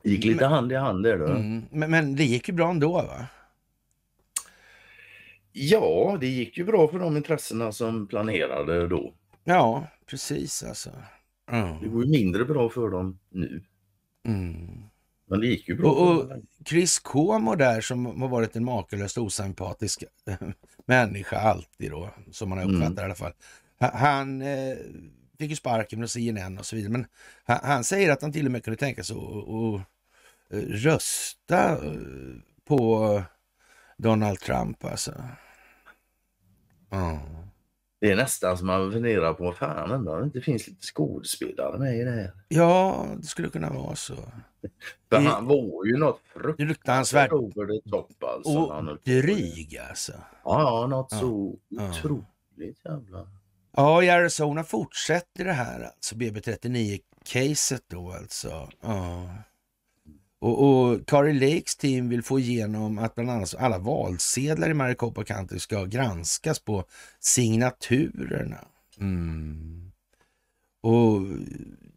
gick lite men, hand i hand där då. Mm, men, men det gick ju bra ändå va? Ja, det gick ju bra för de intressena som planerade då. Ja, precis alltså. Mm. Det går ju mindre bra för dem nu. Mm. Men det gick ju bra. Och, och Chris Como där som har varit en makalöst osympatisk [laughs] människa alltid då, som man har uppfattat mm. i alla fall. Han eh, fick ju sparken från CNN och så vidare, men han, han, säger att han till och med kunde tänka sig att rösta eh, på Donald Trump alltså. Det är nästan som man funderar på, fan undrar det inte finns lite skådespelare med i det här. Ja, det skulle kunna vara så. För det... han var ju något fruktansvärt over the top alltså. Och dryg alltså. Ja, ja något ja. så ja. otroligt jävla... Ja, i Arizona fortsätter det här alltså, BB39-caset då alltså. Ja. Och, och Kari Lakes team vill få igenom att bland annat alla valsedlar i Maricopa County ska granskas på signaturerna. Mm. Och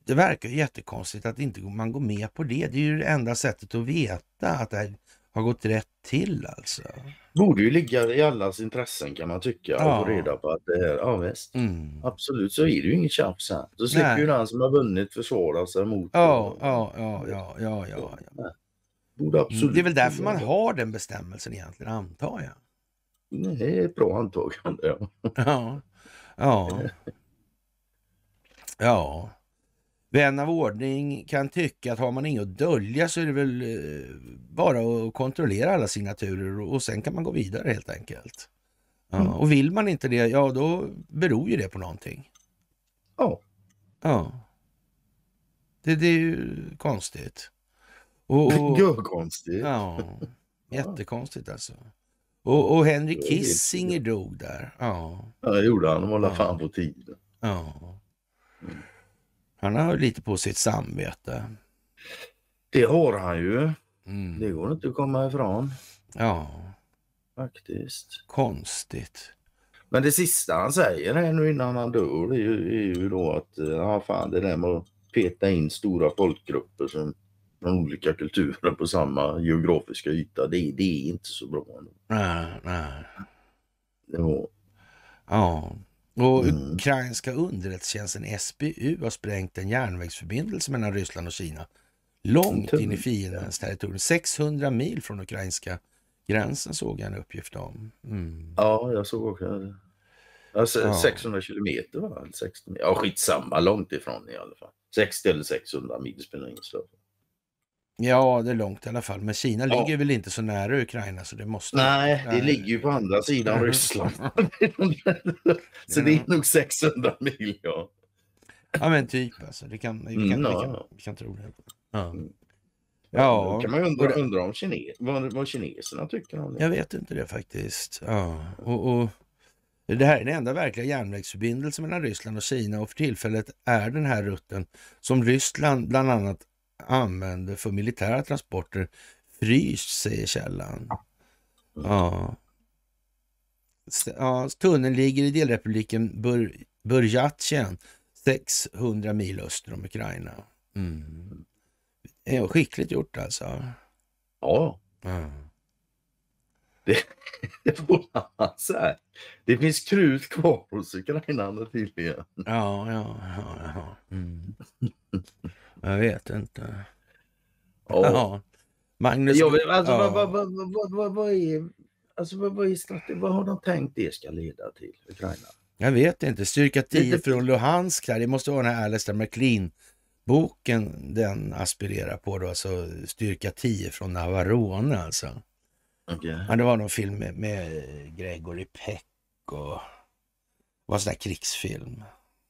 Det verkar jättekonstigt att inte man går med på det. Det är ju det enda sättet att veta att det har gått rätt till alltså borde ju ligga i allas intressen kan man tycka. Ja. Att få reda på att det är, ja visst. Mm. Absolut så är det ju inget tjafs här. Då slipper Nej. ju den som har vunnit försvara sig mot. Ja, eh, ja, ja, ja, ja, ja. ja. Borde absolut mm, det är väl därför man har den bestämmelsen egentligen antar jag. Det är ett bra antagande. Ja. ja. ja. [laughs] ja. Vän av ordning kan tycka att har man inget att dölja så är det väl eh, bara att kontrollera alla signaturer och sen kan man gå vidare helt enkelt. Ja, mm. Och vill man inte det, ja då beror ju det på någonting. Ja. Oh. Ja. Det, det är ju konstigt. Och, och, Gud, konstigt. [laughs] Ja, jättekonstigt alltså. Och, och Henry Kissinger dog där. Ja. ja, det gjorde han. De håller fan på tiden. Ja. Mm. Han har lite på sitt samvete. Det har han ju. Mm. Det går inte att komma ifrån. Ja. Faktiskt. Konstigt. Men det sista han säger här nu innan han dör det är ju, är ju då att eh, ja, fan, det där med att peta in stora folkgrupper som från olika kulturer på samma geografiska yta. Det, det är inte så bra. Nej, nej. Det var... Ja. Och mm. ukrainska underrättelsetjänsten SBU har sprängt en järnvägsförbindelse mellan Ryssland och Kina. Långt in i fiendens territorium. 600 mil från ukrainska gränsen såg jag en uppgift om. Mm. Ja, jag såg också det. Alltså, ja. 600 kilometer var det. ja, skitsamma, långt ifrån i alla fall. 60 eller 600 mil spelar ingen större Ja, det är långt i alla fall. Men Kina ja. ligger väl inte så nära Ukraina så det måste... Nej, det Nej. ligger ju på andra sidan [laughs] Ryssland. [laughs] så det är nog 600 mil, ja. Ja, men typ alltså. Det kan, vi, kan, mm, vi, kan, vi, vi kan tro det. Mm. Ja. Ja, då kan man ju undra, undra om kines, vad, vad kineserna tycker om det. Jag vet inte det faktiskt. Ja, och, och, det här är den enda verkliga järnvägsförbindelsen mellan Ryssland och Kina och för tillfället är den här rutten som Ryssland bland annat använder för militära transporter fryst, säger källan. Ja. ja tunneln ligger i delrepubliken Bur Burjatjen, 600 mil öster om Ukraina. Mm. Ja, eh, skickligt gjort alltså. Ja. ja. Det, [laughs] Det finns krut kvar hos ukrainarna tydligen. Ja, ja, ja. ja. Mm. [laughs] Jag vet inte. Ja. ja. Magnus... Jag vet, alltså, ja. vad, vad, vad, vad, vad, är... Alltså, vad, vad, är vad har de tänkt det ska leda till, Ukraina? Jag vet inte. Styrka 10 Lite... från Luhansk. Här. Det måste vara den här Alistair McLean boken den aspirerar på. Då. Alltså Styrka 10 från Navarone alltså. Okay. Ja, det var någon film med, med Gregory Peck och var en sån där krigsfilm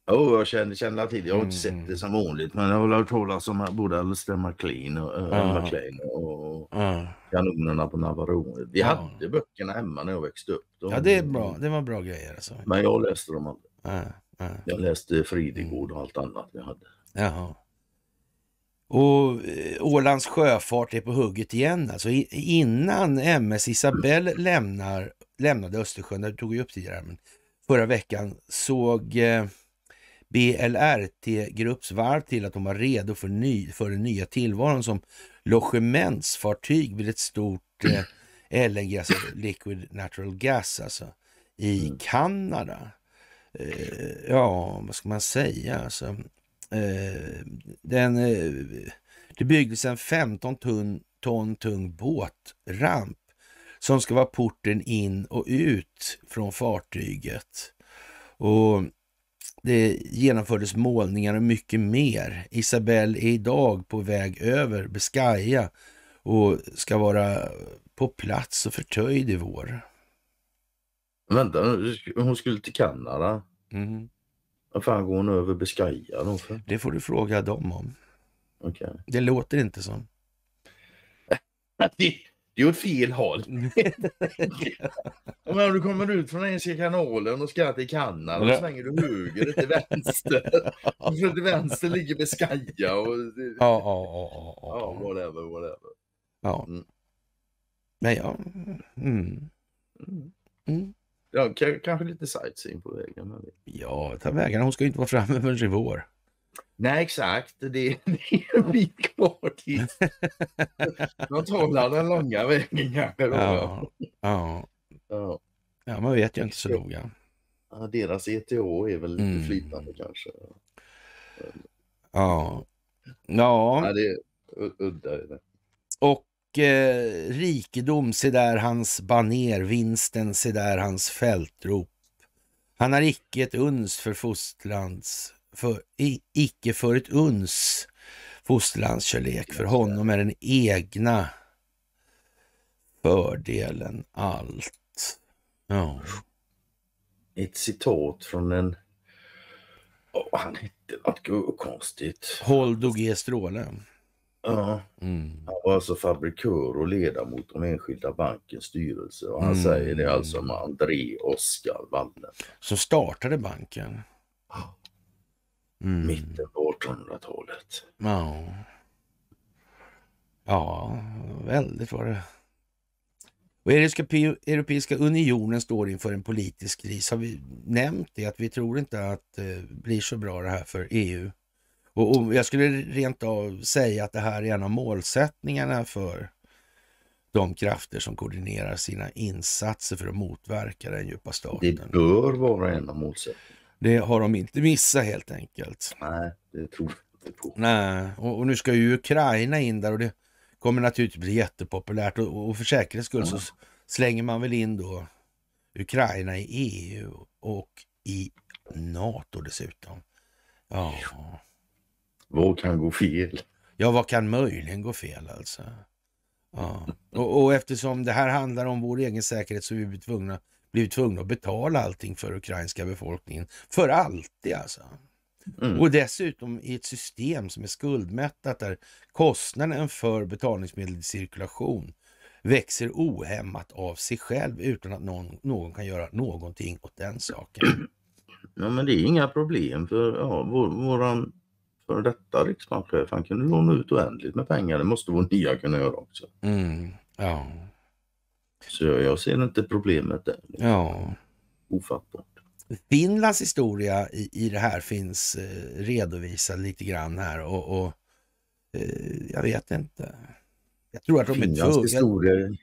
oh, jag känner, känner till det. Jag har inte mm. sett det som vanligt men jag har hört talas om både Alistair MacLean och, uh, ja. MacLean och ja. Kanonerna på Navarone. Vi ja. hade böckerna hemma när jag växte upp. De, ja, det är bra. Det var bra grejer. Alltså. Men jag läste dem aldrig. Jag läste Fridegård mm. och allt annat vi hade. Jaha. Och eh, Ålands sjöfart är på hugget igen. Alltså innan MS Isabelle [clears throat] lämnar, lämnade Östersjön, det tog ju upp tidigare, men förra veckan såg eh, BLRT-grupps varv till att de var redo för, ny, för den nya tillvaron som logementsfartyg vid ett stort eh, LNG, [clears throat] alltså Liquid Natural Gas, alltså, i mm. Kanada. Eh, ja, vad ska man säga? Alltså, eh, den, eh, det byggdes en 15 ton, ton tung båtramp som ska vara porten in och ut från fartyget. Och det genomfördes målningar och mycket mer. Isabelle är idag på väg över Biscaya och ska vara på plats och förtöjd i vår. Vänta, hon skulle till Kanada? Mm. Vad fan går hon över Biscaya då för? Det får du fråga dem om. Okay. Det låter inte som. [laughs] Det är åt fel håll. [laughs] Men om du kommer ut från Engelska kanalen och ska till Kanada så svänger du höger, inte vänster. och [laughs] till vänster ligger Biscaya och... Ja, ja, ja. Ja, whatever, whatever. Ja. Mm. Men ja. Mm. Mm. mm. Ja, kanske lite sightseeing på vägen. Ja, ta vägarna. Hon ska ju inte vara framme förrän i vår. Nej, exakt. Det, är, en bit kvar dit. [laughs] De trollar den långa vägen kanske. Ja, ja. ja. ja, man vet ju inte så noga. Ja, deras ETH är väl lite mm. flytande kanske. Ja. Ja. ja det är udda. Och eh, rikedom, se där hans baner, vinsten, se där hans fältrop. Han har icke ett uns för fosterlands för, icke för ett uns fosterlandskärlek. För honom är den egna fördelen allt. Ja. Ett citat från en... Oh, han hette något konstigt. Holdo G. Stråle. Ja. Mm. Han var alltså fabrikör och ledamot av Enskilda bankens styrelse. Och han mm. säger det alltså om André Oskar Wallenberg. Som startade banken. Ja. Mm. Mitten på 1800-talet. Ja. ja, väldigt var det. Och Europeiska unionen står inför en politisk kris. Har vi nämnt det? Att vi tror inte att det eh, blir så bra det här för EU. Och, och jag skulle rent av säga att det här är en av målsättningarna för de krafter som koordinerar sina insatser för att motverka den djupa staten. Det bör vara en av målsättningarna. Det har de inte missat helt enkelt. Nej, det tror jag inte på. Nej, och, och nu ska ju Ukraina in där och det kommer naturligtvis bli jättepopulärt och, och för säkerhets skull mm. så slänger man väl in då Ukraina i EU och i NATO dessutom. Ja. Vad kan gå fel? Ja, vad kan möjligen gå fel alltså? Ja. Och, och eftersom det här handlar om vår egen säkerhet så är vi tvungna blivit tvungna att betala allting för ukrainska befolkningen. För alltid alltså. Mm. Och dessutom i ett system som är skuldmättat där kostnaden för betalningsmedel i cirkulation växer ohämmat av sig själv utan att någon, någon kan göra någonting åt den saken. Ja men det är inga problem för ja, vår, våran för detta riksbankschef han kunde låna ut oändligt med pengar. Det måste vår nya kunna göra också. Mm. Ja. Så jag ser inte problemet där. Ja. Ofattbart. Finlands historia i, i det här finns eh, redovisad lite grann här och, och eh, jag vet inte. Jag tror att de Finlands är tvungna. Finlands Historia...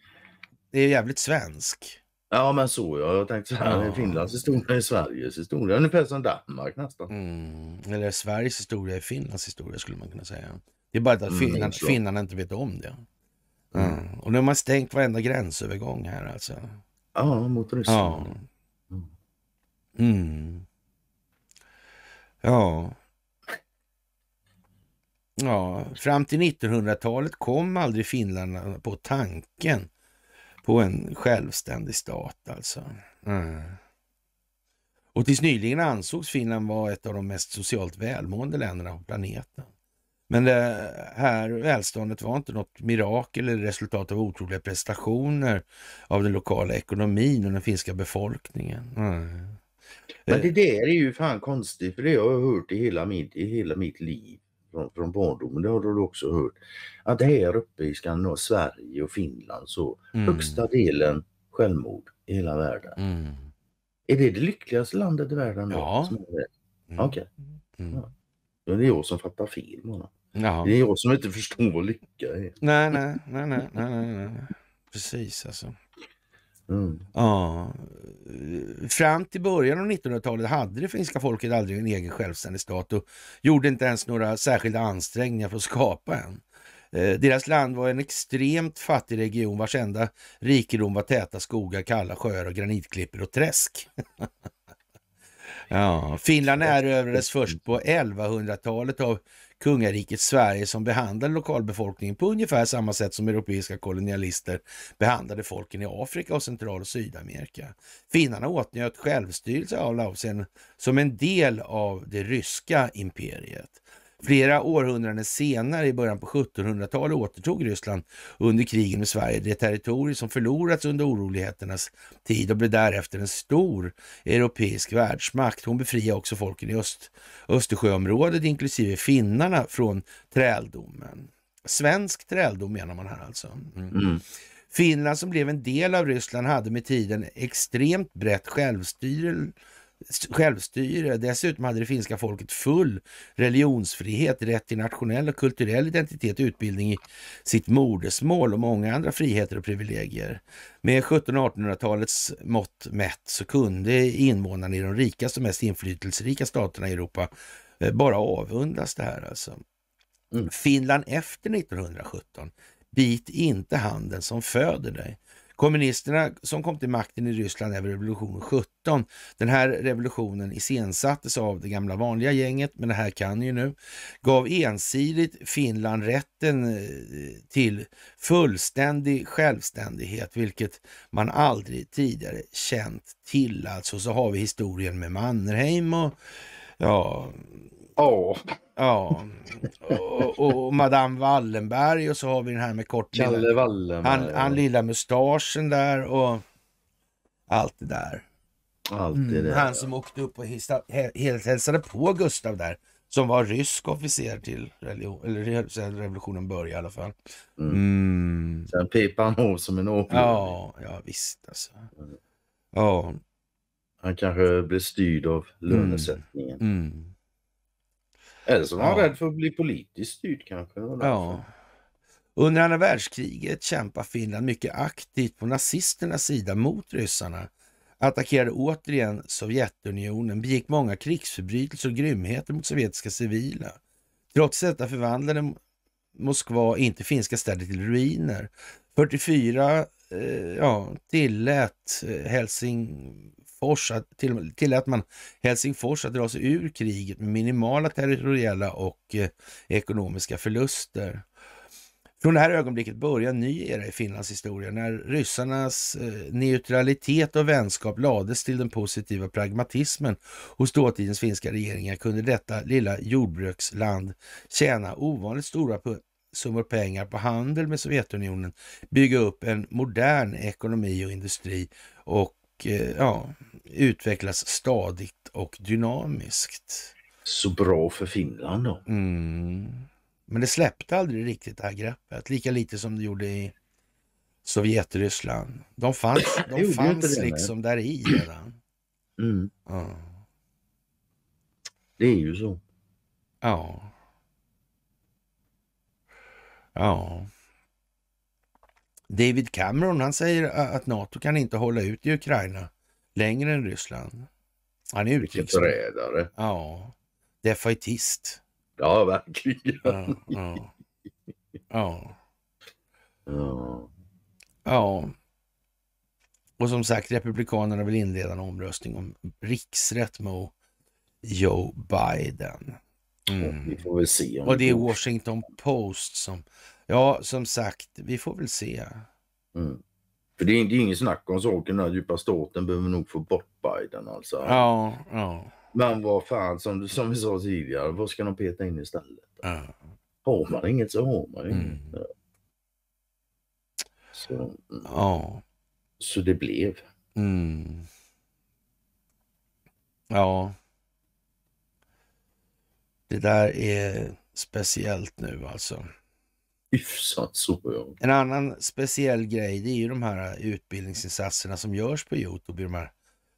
Det är jävligt svensk. Ja men så ja, jag tänkte så här, ja. Finlands historia är Sveriges historia, ungefär som Danmark nästan. Mm. Eller Sveriges historia är Finlands historia skulle man kunna säga. Det är bara att mm, finnarna inte vet om det. Mm. Och nu har man stängt varenda gränsövergång här alltså. Ja, mot Ryssland. Ja. Mm. mm. ja. Ja, fram till 1900-talet kom aldrig finländarna på tanken på en självständig stat alltså. Mm. Och tills nyligen ansågs Finland vara ett av de mest socialt välmående länderna på planeten. Men det här välståndet var inte något mirakel eller resultat av otroliga prestationer av den lokala ekonomin och den finska befolkningen. Mm. Men det där är ju fan konstigt för det har jag hört i hela mitt, i hela mitt liv från, från barndomen. Det har du också hört. Att här uppe i Skandinavien, Sverige och Finland så mm. högsta delen självmord i hela världen. Mm. Är det det lyckligaste landet i världen? Ja. Mm. Okej. Okay. Mm. Ja. Det är jag som fattar fel. Månad. Ja. Det är jag som inte förstår vad lycka är. Nej, nej, nej, nej, nej, nej. precis alltså. Mm. Ja. Fram till början av 1900-talet hade det finska folket aldrig en egen självständig stat och gjorde inte ens några särskilda ansträngningar för att skapa en. Eh, deras land var en extremt fattig region vars enda rikedom var täta skogar, kalla sjöar och granitklippor och träsk. [laughs] ja, Finland erövrades först på 1100-talet av kungariket Sverige som behandlade lokalbefolkningen på ungefär samma sätt som europeiska kolonialister behandlade folken i Afrika och Central och Sydamerika. Finnarna åtnjöt självstyrelse av Laosien som en del av det ryska imperiet. Flera århundraden senare, i början på 1700-talet, återtog Ryssland under krigen med Sverige det territorium som förlorats under oroligheternas tid och blev därefter en stor europeisk världsmakt. Hon befriade också folken i Öst, Östersjöområdet, inklusive finnarna, från träldomen. Svensk träldom menar man här alltså. Mm. Mm. Finland som blev en del av Ryssland hade med tiden extremt brett självstyre självstyre. Dessutom hade det finska folket full religionsfrihet, rätt till nationell och kulturell identitet, utbildning i sitt modersmål och många andra friheter och privilegier. Med 1700-1800-talets mått mätt så kunde invånarna i de rikaste och mest inflytelserika staterna i Europa eh, bara avundas det här alltså. Mm. Finland efter 1917, bit inte handen som föder dig. Kommunisterna som kom till makten i Ryssland över revolutionen 17. Den här revolutionen iscensattes av det gamla vanliga gänget, men det här kan ju nu, gav ensidigt Finland rätten eh, till fullständig självständighet, vilket man aldrig tidigare känt till. Alltså så har vi historien med Mannerheim och ja, Ja. Ja. Och, och, och, Madame Wallenberg och så har vi den här med kort... Kalle Wallenberg. Han, han lilla mustaschen där och allt det där. Allt det mm, där. Mm, han som åkte upp och hissa, helt hälsade på Gustav där. Som var rysk officer till religion, eller revolutionen började i alla fall. Mm. Mm. Sen pipade han av som en åker. Ja, ja visst alltså. Mm. Ja. Han kanske blev styrd av mm. lönesättningen. Eller så var han rädd för att bli politiskt styrd kanske. Ja. Under andra världskriget kämpade Finland mycket aktivt på nazisternas sida mot ryssarna, attackerade återigen Sovjetunionen, begick många krigsförbrytelser och grymheter mot sovjetiska civila. Trots detta förvandlade Moskva inte finska städer till ruiner. 44 eh, ja, tillät eh, Helsing Helsingfors, att, till, tillät man Helsingfors att dra sig ur kriget med minimala territoriella och eh, ekonomiska förluster. Från det här ögonblicket börjar en ny era i Finlands historia när ryssarnas eh, neutralitet och vänskap lades till den positiva pragmatismen hos dåtidens finska regeringar kunde detta lilla jordbruksland tjäna ovanligt stora summor pengar på handel med Sovjetunionen, bygga upp en modern ekonomi och industri och eh, ja, utvecklas stadigt och dynamiskt. Så bra för Finland då. Mm. Men det släppte aldrig riktigt det här greppet, lika lite som det gjorde i Sovjetryssland. De fanns, [clears throat] de fanns liksom där i redan. [clears throat] Mm. Ja. Det är ju så. Ja. Ja. David Cameron han säger att NATO kan inte hålla ut i Ukraina Längre än Ryssland. Han är utrikesminister. Förrädare. Ja. Defaitist. Ja, verkligen. Ja, ja. ja. ja. Och som sagt, Republikanerna vill inleda en omröstning om riksrätt mot Joe Biden. Mm. Och det är Washington Post som... Ja, som sagt, vi får väl se. Mm. För det är, det är ingen snack om saken, den här djupa staten behöver nog få bort Biden alltså. Ja, ja. Men vad fan, som, som vi sa tidigare, vad ska de peta in istället? Ja. Har man inget så har man mm. inget. Mm. Så, ja. så det blev. Mm. Ja. Det där är speciellt nu alltså hyfsat så. Ja. En annan speciell grej det är ju de här utbildningsinsatserna som görs på Youtube, de här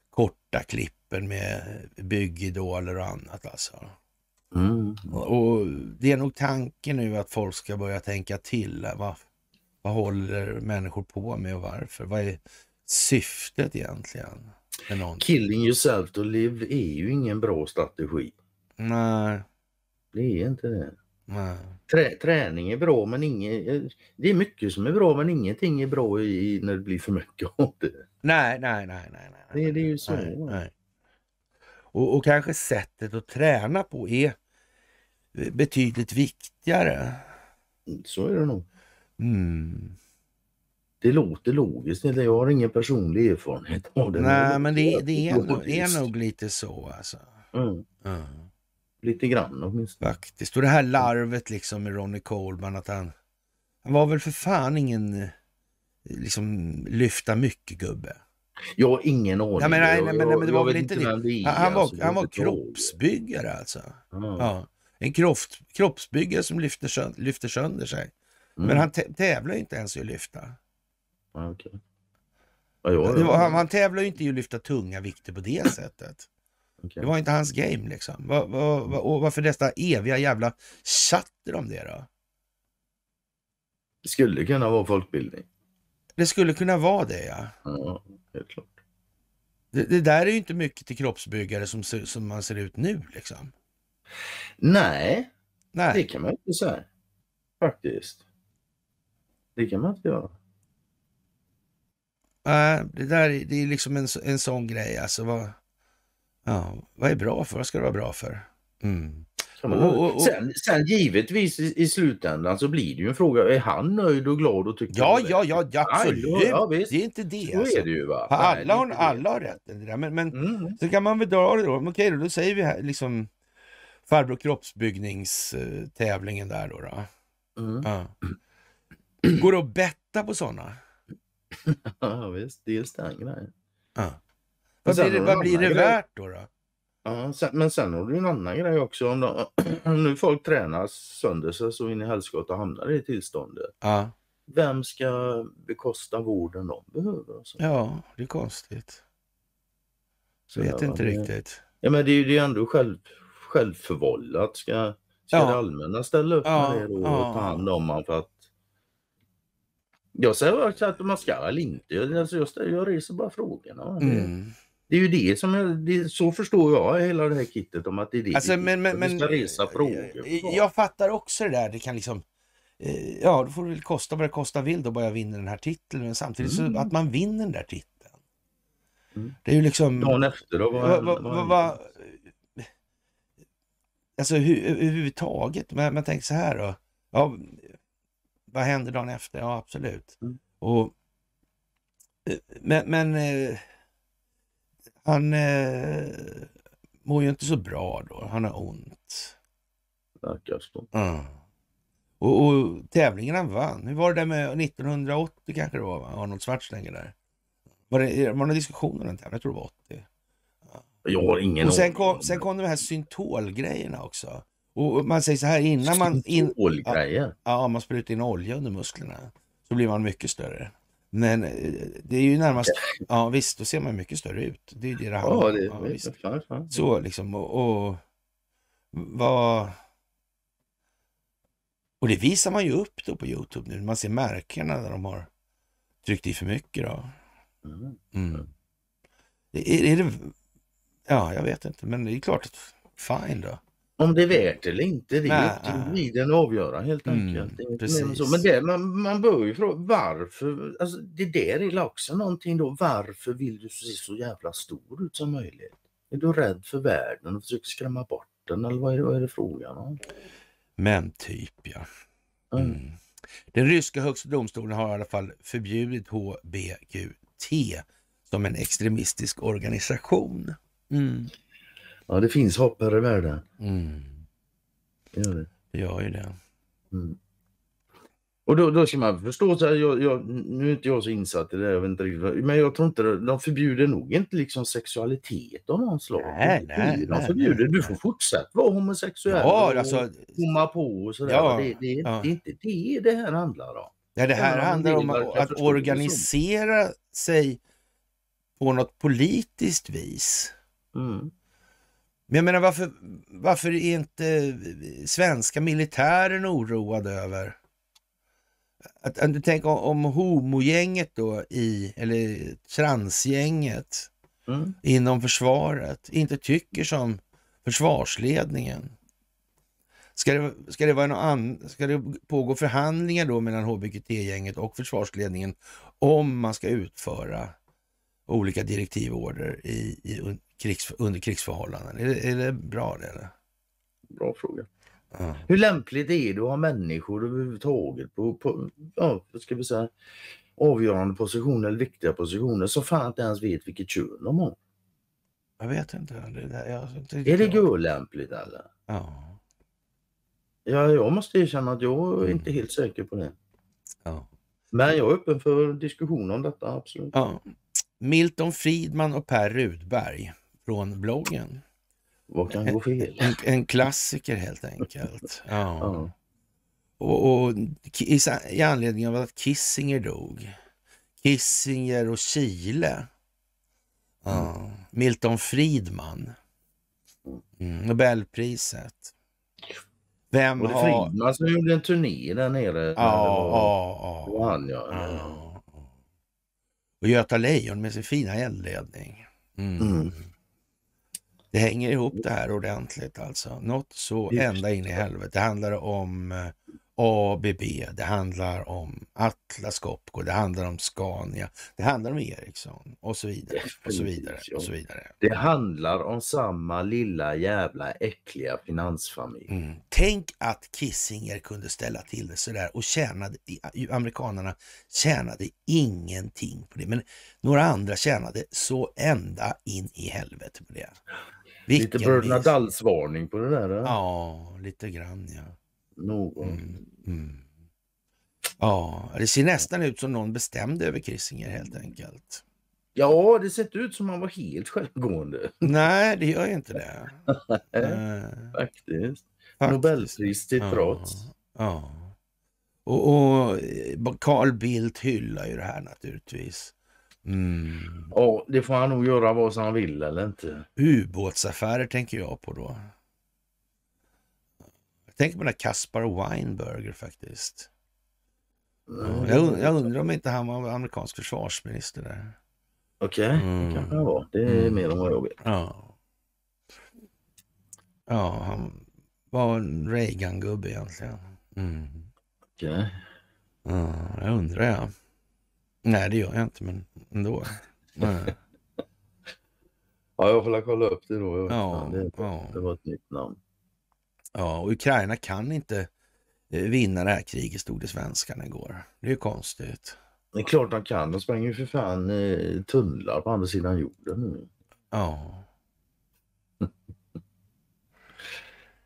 korta klippen med byggidoler och annat alltså. Mm. Och det är nog tanken nu att folk ska börja tänka till. Vad, vad håller människor på med och varför? Vad är syftet egentligen? Killing yourself to live är ju ingen bra strategi. Nej. Det är inte det. Trä, träning är bra men inget, det är mycket som är bra men ingenting är bra i, när det blir för mycket av det. Nej, nej, nej. nej, nej det, det är ju så. Nej, nej. Och, och kanske sättet att träna på är betydligt viktigare. Så är det nog. Mm. Det låter logiskt. Jag har ingen personlig erfarenhet av det. Nej, men det, det, är, det, är, nog, det är nog lite så alltså. Mm. Mm. Lite grann åtminstone. Faktiskt. Och det här larvet liksom med Ronnie Coleman att han... Han var väl för fan ingen eh, liksom lyfta mycket gubbe. Jag har ingen aning. Ja, men, nej, nej, nej, men det var väl inte det. det han, var, alltså, han var kroppsbyggare alltså. Ah. Ja. En kropp, kroppsbyggare som lyfter sönder, lyfter sönder sig. Mm. Men han tävlar inte ens i att lyfta. okay. ah, ja, ja, han, han tävlar inte i att lyfta tunga vikter på det [laughs] sättet. Okay. Det var inte hans game liksom. Var, var, var, och varför detta eviga jävla chatter om det då? Det skulle kunna vara folkbildning. Det skulle kunna vara det ja. Ja, helt klart. Det, det där är ju inte mycket till kroppsbyggare som, som man ser ut nu liksom. Nej, Nej. det kan man inte säga. Faktiskt. Det kan man inte göra. Nej, äh, det där det är liksom en, en sån grej alltså. Vad... Ja, vad är bra för? Vad ska det vara bra för? Mm. Och, och, och. Sen, sen, givetvis i, i, slutändan så blir det ju en fråga. Är han nöjd och glad och tycker Ja, ja, ja, ja absolut. Aj, ja, det är inte det. Så alltså. är det ju. Va? Nej, alla, har, alla har rätt till det där. Men, men mm. så kan man väl dra det då. okej, då, då säger vi här, liksom farbror kroppsbyggningstävlingen där då. då. Mm. Ja. Går det att betta på sådana? [laughs] ja, visst. Dels den grejen. Ja. Vad blir det, vad blir det värt då? då? Ja, sen, men sen har du en annan grej också. Om, de, [clears throat] om nu folk tränar sönder sig så in i helskotta och hamnar i tillståndet. Ja. Vem ska bekosta vården de behöver? Alltså? Ja, det är konstigt. Jag vet inte men, riktigt. Ja, men det är ju ändå själv, självförvållat. Ska, ska ja. det allmänna ställa upp ja, med det och ja. ta hand om man för att jag säger att man ska eller inte. jag, alltså, jag reser bara frågorna. Mm. Det är ju det som jag, det, så förstår jag hela det här kittet om att det är det alltså, det, men, men, men, ska resa frågor. Jag, jag, fattar också det där, det kan liksom eh, Ja, då får det väl kosta vad det kosta vill då bara jag vinner den här titeln. Men samtidigt mm. så att man vinner den där titeln. Mm. Det är ju liksom... Dagen efter då? Var, va, va, va, alltså överhuvudtaget, men, men tänker så här då. Ja, vad händer dagen efter? Ja, absolut. Mm. Och, eh, men, men eh, han eh, mår ju inte så bra då. Han har ont. Stackars då. Mm. Och, och, tävlingen han vann, hur var det där med 1980 kanske det var? Va? Arnold Schwarzenegger där. Var det, var det någon diskussion om den tävlingen? Jag tror det var 80. Jag har ingen aning. sen kom, sen kom de här syntolgrejerna också. Och man säger så här innan man... In, ja, ja, man sprutar in olja under musklerna. Så blir man mycket större. Men eh, det är ju närmast, ja visst, då ser man mycket större ut. Det är ju det det handlar om. Ja, visst. Så liksom och, och vad... Och det visar man ju upp då på Youtube nu. Man ser märkena när de har tryckt i för mycket då. Mm. mm. Är, är det... Ja, jag vet inte, men det är klart att fine då. Om det är värt eller inte, det är individen avgöra helt mm, enkelt. Mm, det Men det, man, man bör ju fråga varför, alltså, det där är också någonting då, varför vill du se så jävla stor ut som möjligt? Är du rädd för världen och försöker skrämma bort den eller vad är, vad är det frågan om? Men typ ja. Mm. Mm. Den ryska högsta domstolen har i alla fall förbjudit HBQT som en extremistisk organisation. Mm. Ja, det finns hopp här i världen. Mm. Det gör det. Det gör ju det. Mm. Och då, då ska man förstå, så här, jag, jag, nu är inte jag så insatt i det, jag vet inte riktigt, men jag tror inte de förbjuder nog inte liksom sexualitet av någon slag. Nej, nej, de förbjuder, nej, du får fortsätta vara homosexuell ja, och alltså, komma på och sådär. Ja, det, det, ja. det är inte det det här handlar om. Ja, det här handlar om att, att organisera sig på något politiskt vis. Mm. Men jag menar varför, varför är inte svenska militären oroad över att, att, du tänker om homogänget då i, eller transgänget mm. inom försvaret inte tycker som försvarsledningen. Ska det, ska det, vara någon an, ska det pågå förhandlingar då mellan HBQT-gänget och försvarsledningen om man ska utföra olika direktivorder i, i, krigs, under krigsförhållanden? Är det, är det bra det? Eller? Bra fråga. Ja. Hur lämpligt är det att ha människor överhuvudtaget på, på ja, ska vi säga, avgörande positioner eller viktiga positioner som fan inte ens vet vilket kön de har? Jag vet inte. Det där, jag, det är det olämpligt eller? Ja. ja. Jag måste erkänna att jag är inte helt säker på det. Ja. Men jag är öppen för diskussion om detta, absolut. Ja. Milton Friedman och Per Rudberg från bloggen. Vad kan gå fel? En, en klassiker helt enkelt. [laughs] Ja. ja. Och, och i, i, anledning av att Kissinger dog. Kissinger och Chile. Ja. Mm. Milton Friedman. Mm, Nobelpriset. Vem var det har... Friedman som gjorde en turné där nere? Ja, ja, ja. Var han, ja. ja. Och Göta Lejon med sin fina eldledning. Mm. Mm. Det hänger ihop det här ordentligt alltså. Något så ända in i helvete. Det handlar om eh, ABB, det handlar om Atlas Copco, det handlar om Scania, det handlar om Ericsson och så vidare. Och så vidare, och så vidare. Det handlar om samma lilla jävla äckliga finansfamilj. Mm. Tänk att Kissinger kunde ställa till det sådär och tjänade, amerikanerna tjänade ingenting på det. Men några andra tjänade så ända in i helvete på det. Vilken lite Bird Nadals-varning på det där. Eller? Eh? Ja, lite grann ja. Någon. Mm, mm. Ja, det ser nästan ut som någon bestämde över Krissinger helt enkelt. Ja, det ser ut som han var helt självgående. [laughs] Nej, det gör ju inte det. Nej, faktiskt. faktiskt. Nobelpris till ja, trots. Ja. Och, och eh, Carl Bildt hyllar ju det här naturligtvis. Mm. Ja, det får han nog göra vad som han vill eller inte. Ubåtsaffärer tänker jag på då. Jag tänker på den här Kaspar Weinberger faktiskt. Mm. Jag, jag, undrar om inte han var amerikansk försvarsminister där. Okej, okay. mm. det kanske han var. Det är mm. mer än vad jag vet. Ja, ja han var en Reagan-gubbe egentligen. Mm. Okej. Okay. Ja, jag undrar ja. Nej, det gör jag inte, men ändå. [laughs] ja, jag får kolla upp det då. Ja, det, ja. det var ett nytt namn. Ja, och Ukraina kan inte eh, vinna det här kriget, stod det svenskarna igår. Det är ju konstigt. Det är klart de kan. De spränger ju för fan eh, tunnlar på andra sidan jorden nu. Ja. [laughs]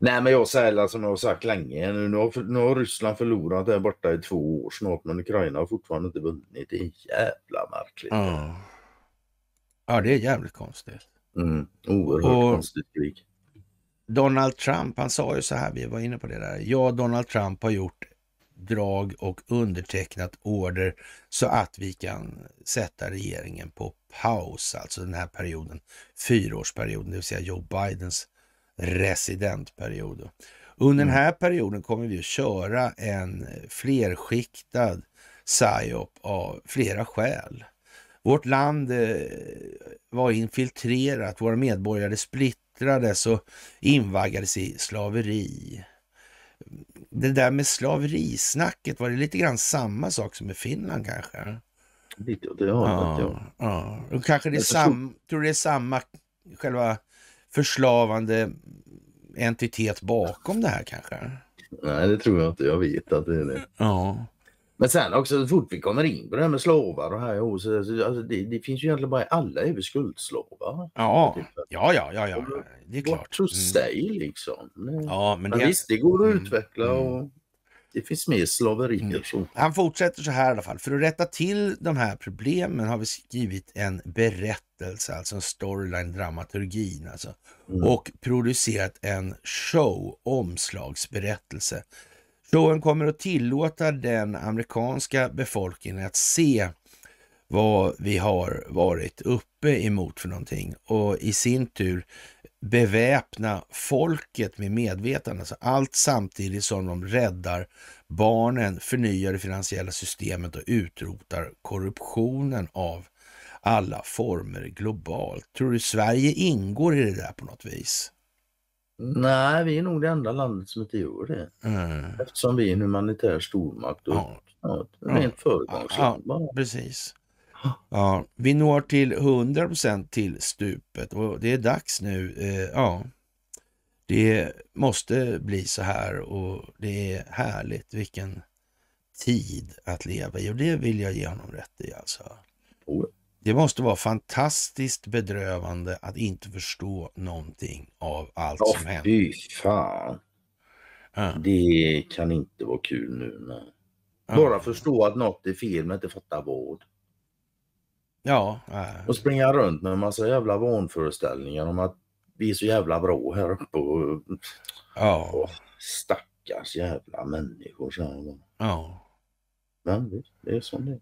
Nej, men jag säger som alltså, jag har sagt länge nu. Har, nu har, Ryssland förlorat där borta i två år snart, men Ukraina har fortfarande inte vunnit. Det är jävla märkligt. Ja, ja det är jävligt konstigt. Mm. Oerhört Och konstigt krig. Donald Trump, han sa ju så här, vi var inne på det där. Ja, Donald Trump har gjort drag och undertecknat order så att vi kan sätta regeringen på paus, alltså den här perioden, fyraårsperioden, det vill säga Joe Bidens residentperiod. Under den mm. här perioden kommer vi att köra en flerskiktad psyop av flera skäl. Vårt land eh, var infiltrerat, våra medborgare splittrades och invaggades i slaveri. Det där med slaverisnacket, var det lite grann samma sak som i Finland kanske? Lite åt det hållet, ja. ja. ja. kanske det är, sam, tror det är samma själva förslavande entitet bakom det här kanske? Nej, det tror jag inte. Jag vet att det är det. Ja. Men sen också så fort vi kommer in på det här med slavar och här och så, alltså, det, det, finns ju egentligen bara alla är ju skuldslavar. Ja. Typ. ja, ja, ja, ja, det är klart. What to say liksom. Ja, men, men det... visst, det går att mm. utveckla mm. och det finns mer slaverier. Mm. Han fortsätter så här i alla fall. För att rätta till de här problemen har vi skrivit en berättelse, alltså en storyline, dramaturgin alltså. Mm. Och producerat en show, omslagsberättelse. Showen kommer att tillåta den amerikanska befolkningen att se vad vi har varit uppe emot för någonting och i sin tur beväpna folket med medvetande. Alltså allt samtidigt som de räddar barnen, förnyar det finansiella systemet och utrotar korruptionen av alla former globalt. Tror du Sverige ingår i det där på något vis? Nej, vi är nog det enda landet som inte gör det. Mm. Eftersom vi är en humanitär stormakt och ja. Ja, rent ja. föregångsland. Ja, precis. Ja, vi når till 100 procent till stupet och det är dags nu. Eh, ja, Det måste bli så här och det är härligt. Vilken tid att leva i och det vill jag ge honom rätt i alltså. Det måste vara fantastiskt bedrövande att inte förstå någonting av allt oh, som händer. Fy fan. Ja. Det kan inte vara kul nu. Nej. Bara förstå att något är fel men inte fatta vad. Ja. Äh. Och springa runt med en massa jävla vanföreställningar om att vi är så jävla bra här uppe. Och, ja. Och stackars jävla människor. Så ja. Men det är som det är.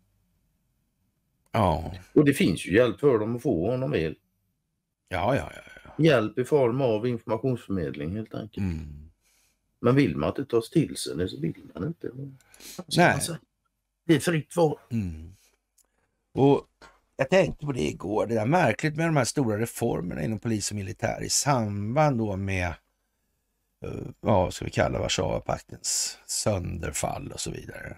Ja. Och det finns ju hjälp för dem att få om de vill. Ja, ja, ja, ja. Hjälp i form av informationsförmedling helt enkelt. Mm. Men vill man att det tas till sig det så vill man inte. Alltså, Nej. Alltså, det är fritt val. Mm. Och jag tänkte på det igår, det där märkligt med de här stora reformerna inom polis och militär i samband då med, eh, vad ska vi kalla Warszawapaktens sönderfall och så vidare.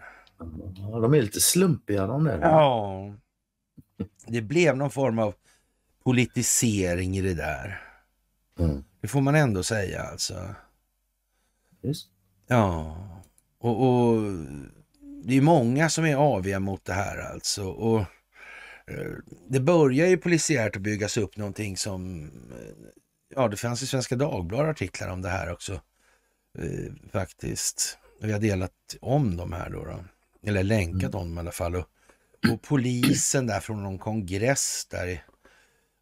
Ja, de är lite slumpiga de där. Ja. Det blev någon form av politisering i det där. Mm. Det får man ändå säga alltså. Just. Ja, och, och det är många som är aviga mot det här alltså. Och det börjar ju polisiärt att byggas upp någonting som, eh, ja det fanns i Svenska Dagbladet artiklar om det här också eh, faktiskt. Vi har delat om de här då, då. eller länkat om dem i alla fall. Och, och polisen där från någon kongress där i,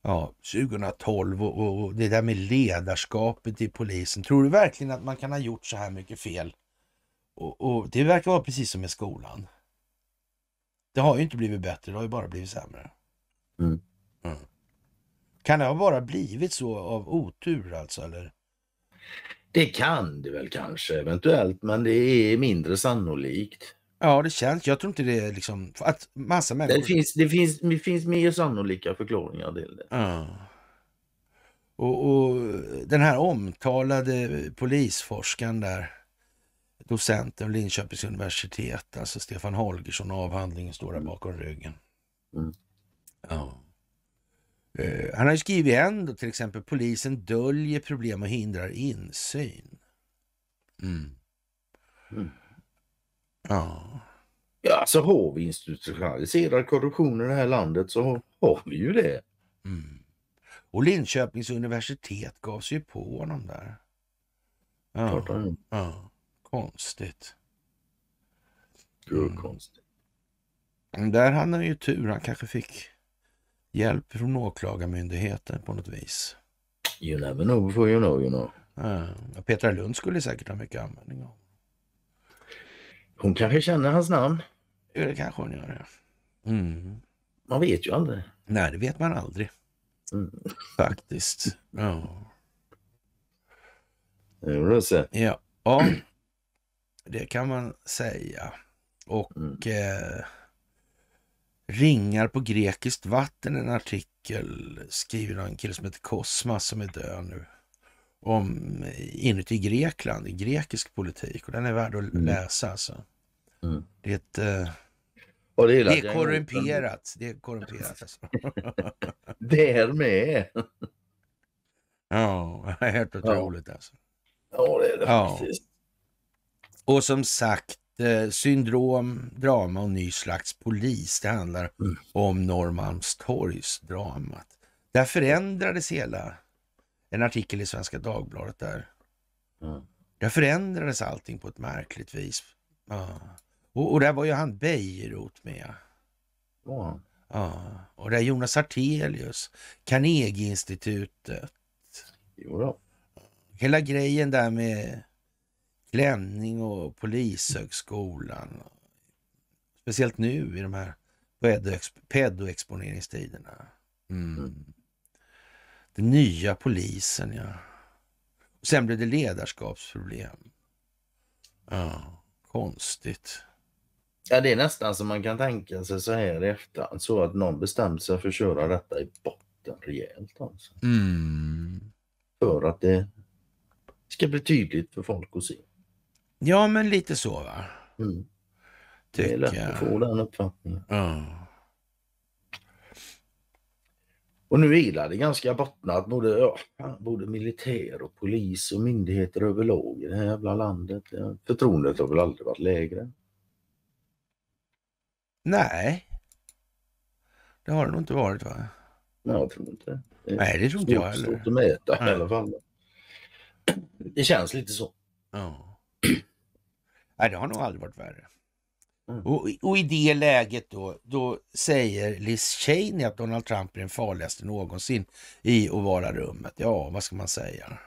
ja, 2012 och, och, det där med ledarskapet i polisen. Tror du verkligen att man kan ha gjort så här mycket fel? Och, och det verkar vara precis som i skolan. Det har ju inte blivit bättre, det har ju bara blivit sämre. Mm. Mm. Kan det ha bara blivit så av otur alltså? Eller? Det kan det väl kanske eventuellt, men det är mindre sannolikt. Ja, det känns. Jag tror inte det är liksom att massa människor... Det finns, det finns, det finns mer sannolika förklaringar till det. Ja. Och, och den här omtalade polisforskaren där docenten vid Linköpings universitet, alltså Stefan Holgersson, avhandlingen står där mm. bakom ryggen. Mm. Ja. Eh, han har ju skrivit en då, till exempel polisen döljer problem och hindrar insyn. Mm. Mm. Ja. Ja, så har vi institutionaliserad korruption i det här landet så har vi ju det. Mm. Och Linköpings universitet gav sig ju på honom där. Ja. ja. Konstigt. Mm. Konstigt. Där hade han ju tur. Han kanske fick hjälp från åklagarmyndigheten på något vis. You never know before you know, you know. Ja, Petra Lund skulle säkert ha mycket användning av. Hon kanske känner hans namn. Ja, det kanske hon gör. Ja. Mm. Man vet ju aldrig. Nej, det vet man aldrig. Mm. Faktiskt. Ja. Rosse. Ja. ja. Det kan man säga. Och mm. eh, Ringar på grekiskt vatten, en artikel skriver av en kille som heter Kosmas som är död nu. Om eh, inuti Grekland, i grekisk politik. Och den är värd att mm. läsa alltså. Mm. Det är ett eh, det, det, är korrumperat. Det är korrumperat alltså. [laughs] det är med. Ja, [laughs] helt otroligt ja. alltså. Ja, det är det ja. faktiskt. Och som sagt, eh, syndrom, drama och ny slags polis. Det handlar mm. om Norrmalmstorgsdramat. Där förändrades hela, en artikel i Svenska Dagbladet där. Mm. Där förändrades allting på ett märkligt vis. Ja. Och, och där var ju han Bejerot med. Mm. Ja. Och där Jonas Artelius, Carnegieinstitutet. Jo då. Hela grejen där med klänning och polishögskolan. Speciellt nu i de här pedoexponeringstiderna. Mm. mm. Den nya polisen, ja. sen blev det ledarskapsproblem. Ja, konstigt. Ja, det är nästan som man kan tänka sig så här i efterhand, så att någon bestämt sig för att köra detta i botten rejält. Alltså. Mm. För att det ska bli tydligt för folk att se. Ja, men lite så va? Mm. Det är lätt jag. att få den uppfattningen. Mm. Och nu vilar det ganska bottnat. Både, ja, både militär och polis och myndigheter överlag i det här jävla landet. Förtroendet har väl aldrig varit lägre? Nej. Det har det nog inte varit va? Nej, jag tror inte det. Nej, det tror inte jag heller. Svårt att mäta Nej. i alla fall. Det känns lite så. Ja. Nej, det har nog aldrig varit värre. Mm. Och, och, i det läget då, då säger Liz Cheney att Donald Trump är den farligaste någonsin i att vara rummet. Ja, vad ska man säga?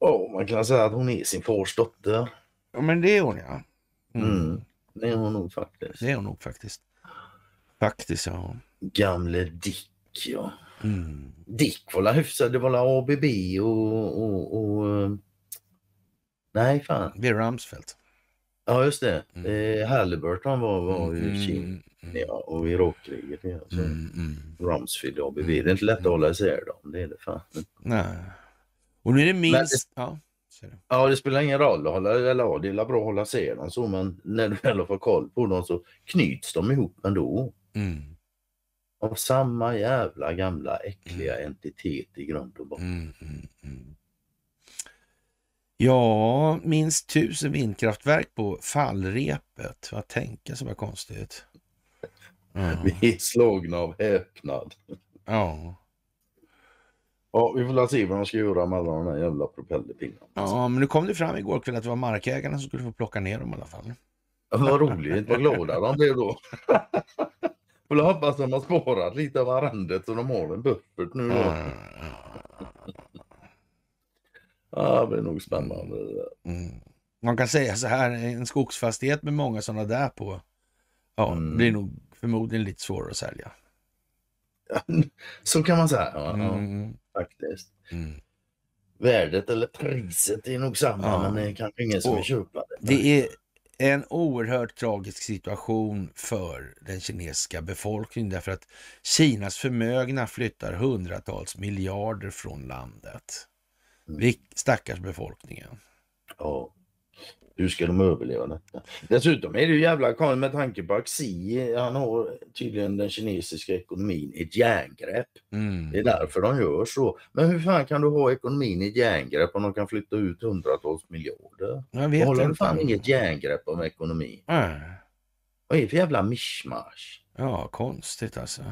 Ja, oh, man kan säga att hon är sin fars dotter. Ja, men det är hon ja. Mm. Mm. Det är hon nog faktiskt. Det är hon nog faktiskt. Faktiskt ja. Gamle Dick ja. Mm. Dick var la hyfsad, det var la ABB och, och, och... Eh, nej fan. Det är Rumsfeld. Ja, just det. Mm. Eh, Halliburton var, var mm, mm, mm, i Kina och Irakkriget. Ja. Mm, mm. Rumsfeld och ABB. Det är inte lätt att hålla isär dem. Det är det fan Nej. Och nu är det minst... ja. det spelar ingen roll att hålla, eller ja, det är bra att hålla isär dem så, men när du väl har koll på dem så knyts de ihop ändå. Mm. Av samma jävla gamla äckliga mm. entitet i grund och botten. Mm, mm, Ja, minst tusen vindkraftverk på fallrepet. Vad tänka så vad konstigt. Mm. [laughs] Vi är slagna av häpnad. Ja. Ja, vi får se vad de ska göra med alla de här jävla propellerpinnarna. Ja, men nu kom det fram igår kväll att det var markägarna som skulle få plocka ner dem i alla fall. Ja, vad roligt, vad glada de blev då. Får [laughs] hoppas de har sparat lite av arrendet så de har en buffert nu då. Ja, Ja, det blir nog spännande. Mm. Man kan säga så här, en skogsfastighet med många sådana där på, ja, mm. blir nog förmodligen lite svårare att sälja. [laughs] så kan man säga, ja, mm. ja faktiskt. Mm. Värdet eller priset är nog samma, ja. men det är kanske ingen som vill köpa det. Det är en oerhört tragisk situation för den kinesiska befolkningen därför att Kinas förmögna flyttar hundratals miljarder från landet. Mm. stackars befolkningen. Ja. Hur ska de överleva detta? Dessutom är det ju jävla konstigt med tanke på att Xi, han har tydligen den kinesiska ekonomin i ett järngrepp. Mm. Det är därför de gör så. Men hur fan kan du ha ekonomin i ett järngrepp om de kan flytta ut hundratals miljarder? Jag vet håller du fan inget järngrepp om ekonomin? Äh. Vad är det för jävla mischmasch? Ja, konstigt alltså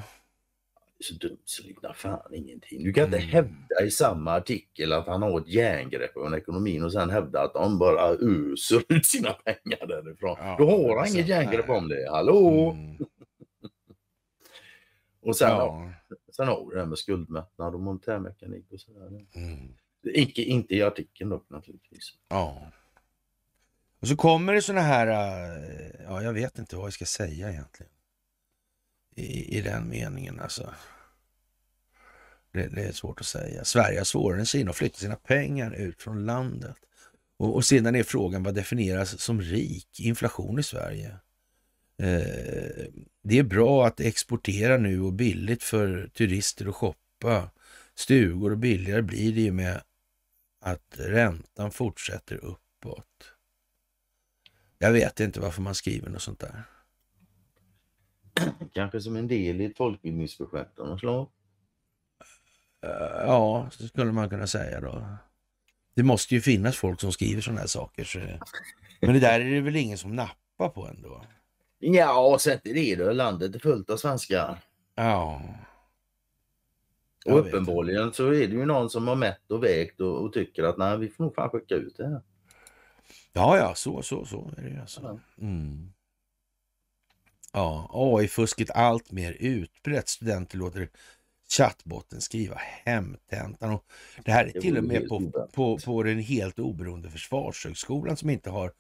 så dumt så liknar fan ingenting. Du kan inte mm. hävda i samma artikel att han har ett järngrepp om ekonomin och sen hävda att de bara öser ut sina pengar därifrån. Ja, Då har han inget järngrepp om det. Hallå! Mm. och sen, ja. sen har vi det här med skuldmättnad och monetärmekanik och sådär. Mm. Inte, inte i artikeln dock naturligtvis. Ja. Och så kommer det såna här, äh, ja jag vet inte vad jag ska säga egentligen i, i den meningen alltså. Det, det, är svårt att säga. Sverige har svårare än Kina att flytta sina pengar ut från landet. Och, och sedan är frågan vad definieras som rik? Inflation i Sverige. Eh, det är bra att exportera nu och billigt för turister att shoppa. Stugor och billigare blir det ju med att räntan fortsätter uppåt. Jag vet inte varför man skriver något sånt där. [clears throat] kanske som en del i ett folkbildningsprojekt av något slag? Ja, det skulle man kunna säga då. Det måste ju finnas folk som skriver sådana här saker. Så... Men det där är det väl ingen som nappar på ändå? Ja, och sätt i det då. Landet är fullt av svenskar. Ja. Jag och uppenbarligen så är det ju någon som har mätt och vägt och, och, tycker att nej, vi får nog fan skicka ut det här. Ja, ja, så, så, så är det ju alltså. Mm. Ja, AI-fusket allt mer utbrett. Studenter låter chattbotten skriva hemtentan. Och det här är till och med på, på, på den helt oberoende Försvarshögskolan som inte har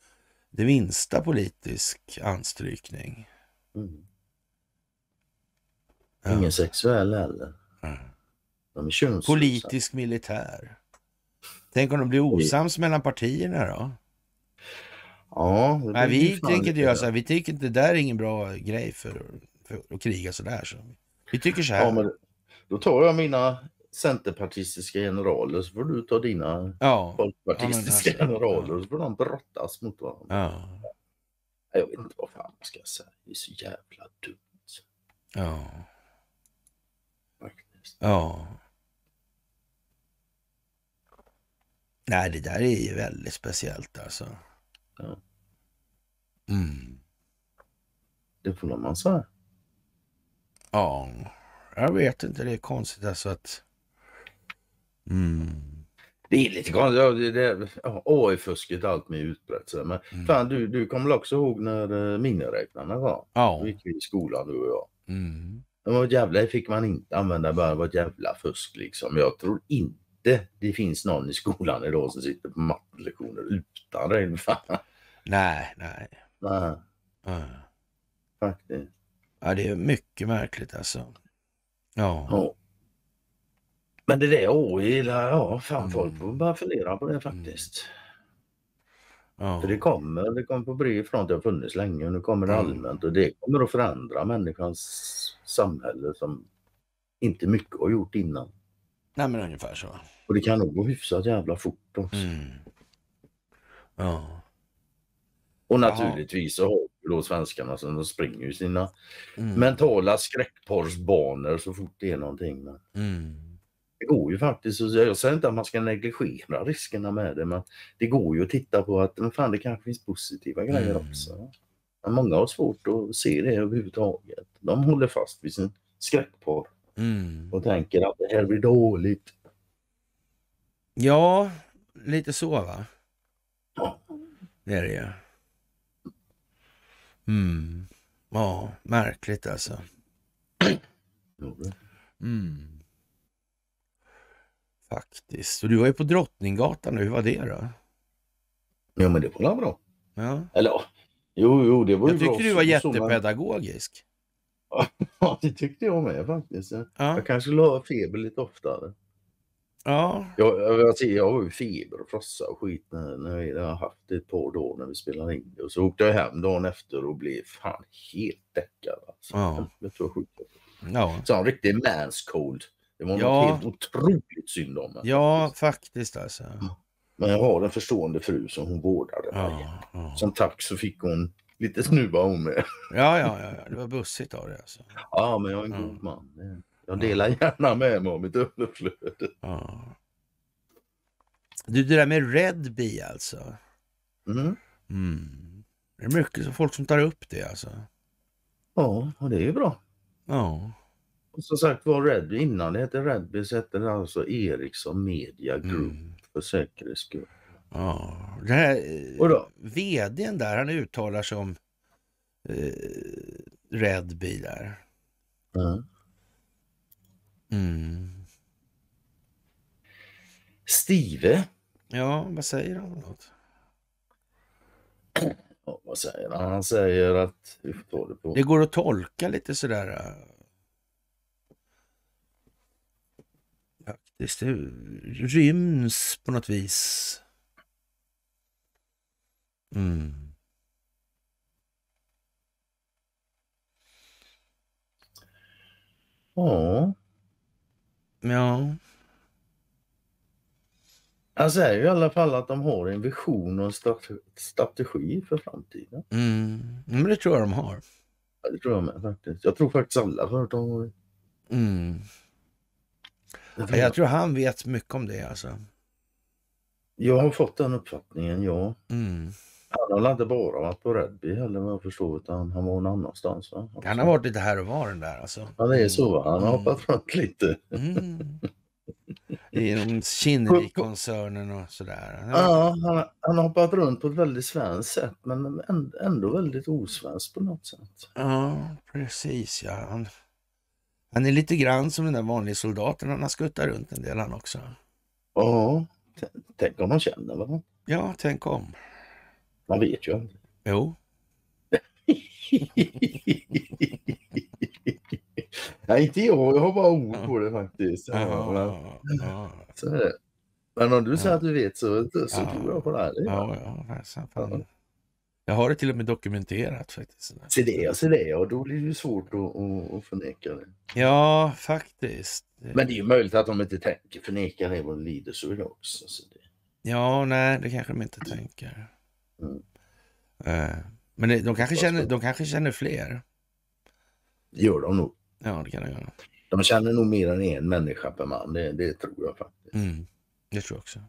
det minsta politisk anstrykning. Mm. Ja. Ingen sexuell heller. Mm. De är Politisk militär. Tänk om de blir osams mellan partierna då? Ja, Nej, vi tänker göra så här, vi tycker inte det där är ingen bra grej för, för att kriga sådär. Så. Vi tycker så här. Ja, men då tar jag mina centerpartistiska generaler så får du ta dina ja. Alltså. folkpartistiska ja, generaler så får de brottas mot varandra. Ja. Jag vet inte vad fan man ska säga. Det är så jävla dumt. Ja. Faktiskt. Ja. Nej, det där är ju väldigt speciellt alltså. Mm. Det får man säga. Ja, jag vet inte. Det är konstigt alltså att... Mm. Det är lite konstigt. Det, AI-fusket allt med utbrett. Men mm. fan, du, du kommer väl också ihåg när eh, miniräknarna var? Ja. Då gick vi i skolan du och jag. Mm. Men vad jävla fick man inte använda bara. ett jävla fusk liksom. Jag tror inte inte det finns någon i skolan idag som sitter på mattelektioner utan regnfall. [laughs] Nej, nej. Nej. Faktiskt. Ja, det är mycket märkligt alltså. Ja. ja. Men det där AI, ja, fan mm. folk får bara fundera på det mm. faktiskt. Mm. Ja. För det kommer, det kommer på bred front, det har funnits länge och nu kommer det mm. allmänt och det kommer att förändra människans samhälle som inte mycket har gjort innan. Nej, men ungefär så. Och det kan nog gå hyfsat jävla fort också. Mm. Ja. Och naturligtvis så har vi då svenskarna som de springer ju sina mm. mentala skräckporrsbanor så fort det är någonting. Men mm. Det går ju faktiskt, jag säger inte att man ska negligera riskerna med det, men det går ju att titta på att men fan, det kanske finns positiva grejer mm. också. Men många har svårt att se det överhuvudtaget. De håller fast vid sin skräckporr. Mm. Och tänker att det här blir dåligt. Ja, lite så va? Ja. Det är det ju. Mm. Ja, märkligt alltså. Mm. Faktiskt. Och du var ju på Drottninggatan nu, hur var det då? Ja men det var bra. Ja. Eller jo, jo, det var ju bra. Jag tyckte bra. du var jättepedagogisk. Ja, det tyckte jag med faktiskt. Ja. Jag kanske skulle ha feber lite oftare. Ja. Jag, jag, jag, jag har ju feber och frossa och skit när, när jag har haft det ett par dagar när vi spelade in Och så åkte jag hem dagen efter och blev fan helt däckad. Alltså. Ja. Jag jag Ja. Så en riktig mans cold. Det var ja. något helt otroligt synd om mig. Ja, faktiskt alltså. Men jag har en förstående fru som hon vårdade mig. Ja, ja. Som tack så fick hon lite snuva hon med. Ja, ja, ja, det var bussigt av dig alltså. Ja, men jag är en mm. god man. Jag delar gärna med mig av mitt överflöd. Ja. Du, det där med Red Bee alltså. Mm. Mm. Det är mycket folk som tar upp det alltså. Ja, och det är ju bra. Ja. Och som sagt var Redby, innan det hette Redby så hette det alltså Ericsson Media Group mm. för säkerhets skull. Ja, den här eh, vdn där, han uttalar sig om eh, Redby där. Mm. Mm. Stive. Ja, vad säger han? Något? Ja, vad säger han? Han säger att... Det, på. det går att tolka lite sådär. Eh. Faktiskt. Det ryms på något vis Mm. Ja. Ja. Han alltså, säger i alla fall att de har en vision och en strategi för framtiden. Mm. Men det tror jag de har. Ja, det tror jag med faktiskt. Jag tror faktiskt alla företag har det. Mm. Jag tror, jag tror han vet mycket om det alltså. Jag har fått den uppfattningen, ja. Mm. Han har inte bara varit på Redby heller vad jag förstår utan han var någon annanstans. Va? Han har varit lite här och var den där alltså. Ja det är så va? Han har mm. hoppat runt lite. Mm. Inom Kinnevik-koncernen och sådär. Han ja, han, han har hoppat runt på ett väldigt svenskt sätt men ändå väldigt osvenskt på något sätt. Ja, precis ja. Han, han är lite grann som den där vanliga soldaten. Han har skuttat runt en del han också. Ja, tänk om de känner varandra. Ja, tänk om. Man vet ju aldrig. Jo. [laughs] Nej, inte jag. Jag har bara ord på det faktiskt. Ja, ja, ja. Så är det. Men om du säger att du vet så, så ja. tror jag på det. Här. Ja, ja, fan, fan. Jag har det till och med dokumenterat faktiskt. Se det, se det. Och då blir det ju svårt att, att förneka det. Ja, faktiskt. Men det är ju möjligt att de inte tänker förneka det vad det lider så vill också. Så det... Ja, nej, det kanske de inte tänker. Eh, men de kanske, känner, de kanske känner fler. gör de nog. Ja, det kan de göra. De känner nog mer än en människa per man. Det, det tror jag faktiskt. Mm, det tror jag också.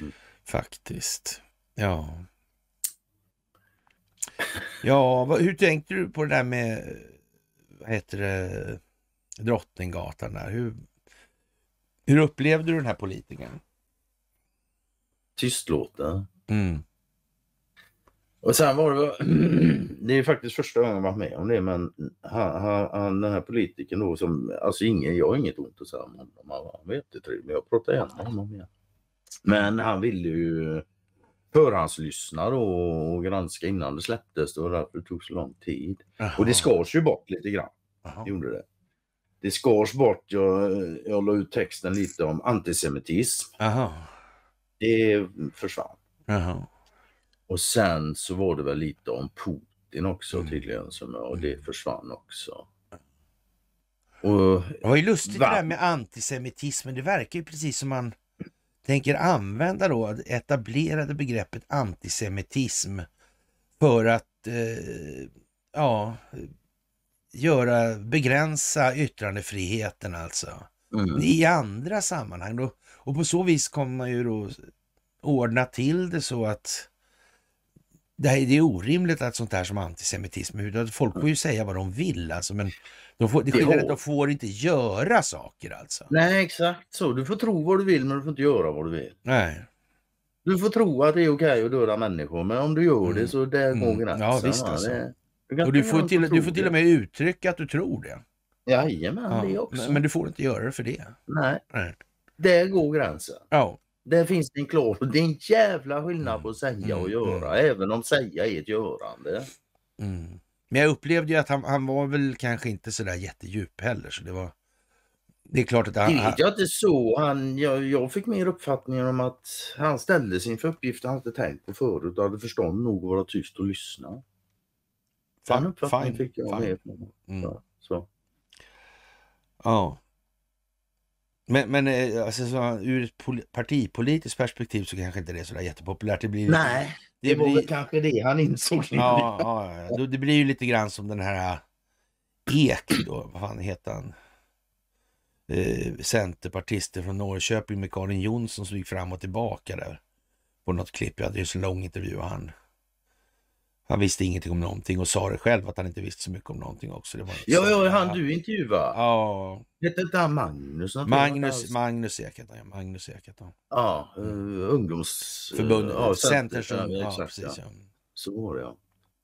Mm. Faktiskt. Ja. Ja, vad, hur tänkte du på det där med vad heter det, Drottninggatan där? Hur, hur upplevde du den här politiken? Tystlåten. Mm. Och sen var det, [clears throat] det är faktiskt första gången jag varit med om det, men han, han, den här politikern då som, alltså ingen, jag har inget ont att säga om honom, han, var jättetrevlig, men jag pratade gärna med honom igen. Men han ville ju förhandslyssna då och granska innan det släpptes, det var därför det tog så lång tid. Aha. Och det skars ju bort lite grann, Aha. det gjorde det. Det skars bort, jag, jag la ut texten lite om antisemitism. Aha. Det försvann. Aha. Och sen så var det väl lite om Putin också mm. tydligen, som, och mm. det försvann också. Och, det var ju lustigt va? det där med antisemitismen. Det verkar ju precis som man tänker använda då etablerade begreppet antisemitism för att eh, ja, göra, begränsa yttrandefriheten alltså. Mm. I andra sammanhang då. Och på så vis kommer man ju då ordna till det så att det, här, det är orimligt att sånt här som antisemitism, folk får ju säga vad de vill alltså, men de får, det skiljer att de får inte göra saker alltså. Nej, exakt så. Du får tro vad du vill, men du får inte göra vad du vill. Nej. Du får tro att det är okej att döda människor, men om du gör mm. det så där går mm. gränsen. Ja, visst alltså. det, du och du får, till, du får till och med uttrycka att du tror det. Jajamän, ja. det också. Men, men du får inte göra det för det. Nej. Nej. Där går gränsen. Ja. Det finns en klar... [laughs] Det är en jävla skillnad mm. på att säga och mm, göra, mm. även om säga är ett görande. Men jag upplevde ju att han, han var väl kanske inte så där jättedjup heller, så det var... Det är klart att han... Det jag inte så. Han, jag, jag fick mer uppfattning om att han ställdes inför uppgifter han inte tänkt på förut och hade förstånd nog att vara tyst och lyssna. Den uppfattningen fick jag fine. med. Mm. Ja, så. Ja. Men, men eh, alltså, så, ur ett partipolitiskt perspektiv så kanske inte det är så där jättepopulärt. Det blir, Nej, det, det var väl kanske det han insåg. Ja, ja, ja, Det blir ju lite grann som den här eh, Ek då, vad fan heter han? Eh, centerpartister från Norrköping med Karin Jonsson som gick fram och tillbaka där på något klipp. Jag hade ju så lång intervju och han. Han visste ingenting om någonting och sa det själv att han inte visste så mycket om någonting också. Det var ja, ja, han du intervjuade. Ja. Hette inte han Magnus? Magnus, Magnus Ekert. Ja, Magnus Ekert. Ja, mm. uh, eh, ungdomsförbundet. Uh, ja, Centerns ja, ja, precis. Ja. Så var det ja.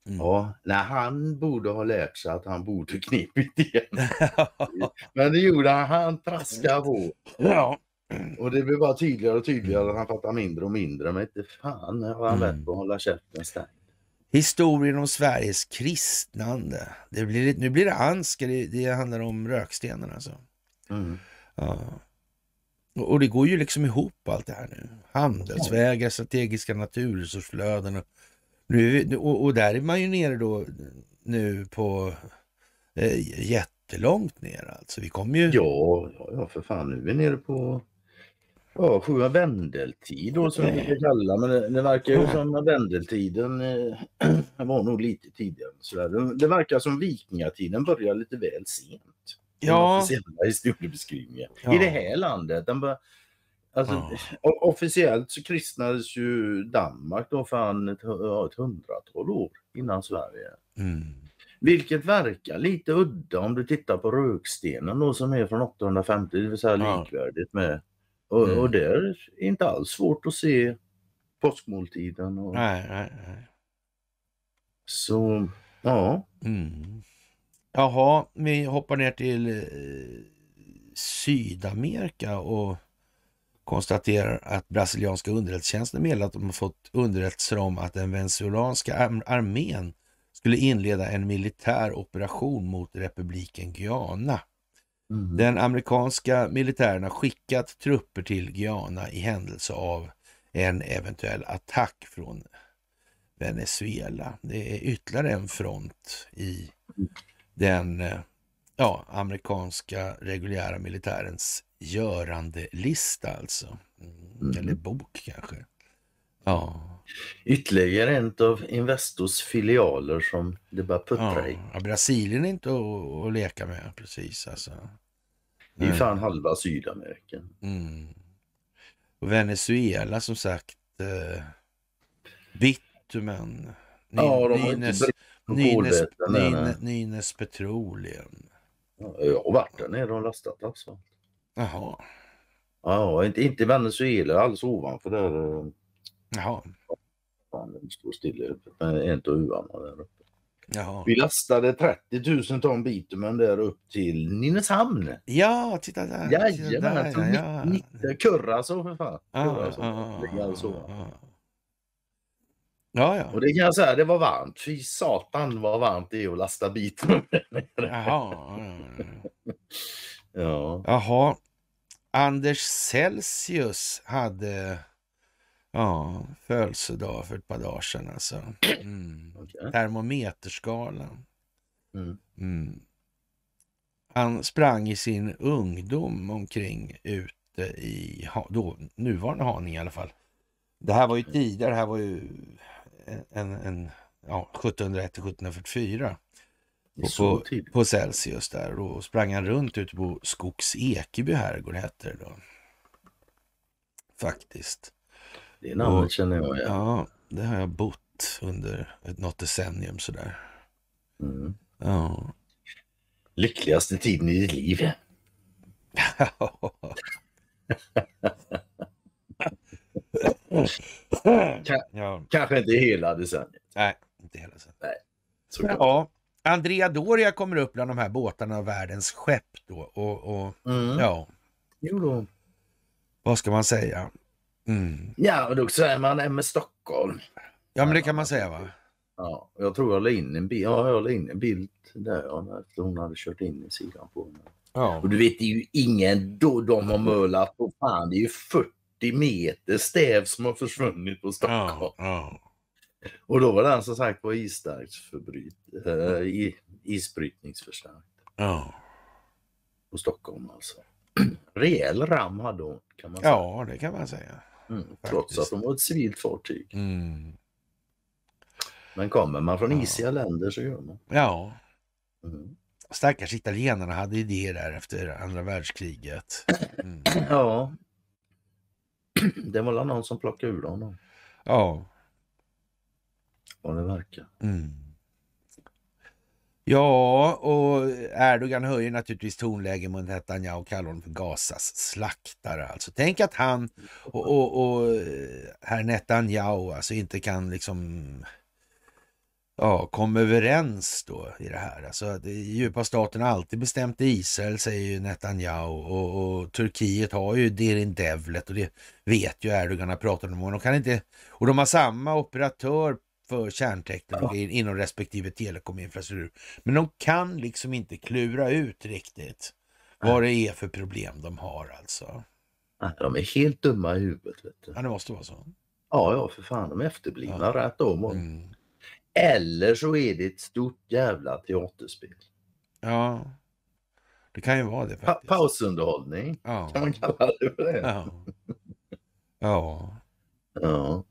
Mm. Ja, nej, han borde ha lärt sig att han borde knipit igen. [laughs] Men det gjorde han, han traskade på. Ja. Och det blev bara tydligare och tydligare. Han fattade mindre och mindre. Men inte fan har han mm. vett att hålla käften stängd. Historien om Sveriges kristnande. Det blir, nu blir det Ansgar, det, det handlar om rökstenen alltså. Mm. Ja. Och, och, det går ju liksom ihop allt det här nu. Handelsvägar, strategiska naturresursflöden och, nu, och, och där är man ju nere då nu på eh, jättelångt ner alltså. Vi kommer ju... Ja, ja, för fan, nu är vi nere på Ja, sjua vändeltid då som vi brukar kalla men det, det verkar ju som att vändeltiden eh, [clears throat] var nog lite tidigare. Så det, det, verkar som vikingatiden börjar lite väl sent. Ja. officiella historiebeskrivningen. Ja. I det här landet. Den bör, alltså, ja. Officiellt så kristnades ju Danmark då fan ett, ett hundratal år innan Sverige. Mm. Vilket verkar lite udda om du tittar på rökstenen då som är från 850, det vill säga ja. likvärdigt med och, mm. och det är inte alls svårt att se påskmåltiden. Och... Nej, nej, nej. Så, ja. Mm. Jaha, vi hoppar ner till eh, Sydamerika och konstaterar att brasilianska underrättelsetjänsten meddelat att de har fått underrättelser om att den venezuelanska armén skulle inleda en militär operation mot republiken Guyana. Mm. den amerikanska militären har skickat trupper till Guyana i händelse av en eventuell attack från Venezuela. Det är ytterligare en front i den eh, ja, amerikanska reguljära militärens görandelista. alltså. Mm. Eller mm. bok kanske. Ja. Ytterligare en av Investors filialer som det bara puttrar ja. i. Ja, Brasilien är inte att, att leka med precis alltså. Det är fan halva Sydamerika. Mm. Och Venezuela som sagt, eh, bitumen, Nyn, ja, de Nynäs, Nynäs, Nynäs, Nynäs Petroleum. jag har varit där nere och lastat asfalt. Jaha. Ja, inte, inte Venezuela, alldeles ovanför där. Eh, Jaha. Fan, den står still i En av uarna där uppe. Jaha. Vi lastade 30 000 ton bitumen där upp till Nynäshamn. Ja, titta där. Jajamän, ja, ja. kurra så för fan. Ah, kurra så. Ah, ah, ah så. Ja, ja. Och det kan jag säga, det var varmt. Fy satan vad varmt det är att lasta bitumen. [laughs] Jaha. ja. Jaha. Anders Celsius hade Ja, födelsedag för ett par dagar sedan alltså. Mm. Okay. Termometerskalan. Mm. Mm. Han sprang i sin ungdom omkring ute i då, nuvarande Haninge i alla fall. Det här var ju mm. tidigare, det här var ju en, en ja, 1701 till 1744. På, på, Celsius där. Då sprang han runt ute på Skogs Ekeby herrgård hette det då. Faktiskt. Det namnet och, känner jag igen. Ja, det har jag bott under något decennium sådär. Mm. Ja. Lyckligaste tiden i ditt liv. ja. [laughs] Kanske inte hela decenniet. Nej, inte hela decenniet. Nej. Ja, Andrea Doria kommer upp bland de här båtarna av världens skepp då och, och mm. ja. Jo då. Vad ska man säga? Mm. Ja, och då säger man MS Stockholm. Ja, men det kan man säga va? Ja, jag tror jag la in en bild, ja, jag la in en bild där efter hon hade kört in i sidan på mig. Ja. Och du vet, det är ju ingen då de har mölat på. Fan, det är ju 40 meter stäv som har försvunnit på Stockholm. Ja, och då var den som sagt på äh, isbrytningsförstärkt. Ja. På Stockholm alltså. [clears throat] Rejäl ram hade hon kan man säga. Ja, det kan man säga. Mm, trots att de var ett civilt fartyg. Mm. Men kommer man från ja. isiga länder så gör man. Ja. Mm. Stackars italienarna hade idéer där efter andra världskriget. Mm. ja. Det var någon som plockade ur honom. Ja. Vad det verkar. Mm. Ja, och Erdogan höjer naturligtvis tonläget mot Netanyahu och kallar honom för Gazas slaktare. Alltså, tänk att han och, och, och eh, herr Netanyahu alltså inte kan liksom ja, kom överens då i det här. Alltså, det djupa staten har alltid bestämt Israel, säger ju Netanyahu. Och, och Turkiet har ju Derin Devlet och det vet ju Erdogan har pratat om. Och de, kan inte, och de har samma operatör för kärnteknologin ja. inom respektive telekominfrastruktur. Men de kan liksom inte klura ut riktigt vad det är för problem de har alltså. de är helt dumma i huvudet. Vet du. Ja, det måste vara så. Ja, ja, för fan, de är efterblivna ja. rätt om och... Mm. Eller så är det ett stort jävla teaterspel. Ja, det kan ju vara det faktiskt. Pa pausunderhållning, ja. kan man kalla det för det? Ja. ja. ja.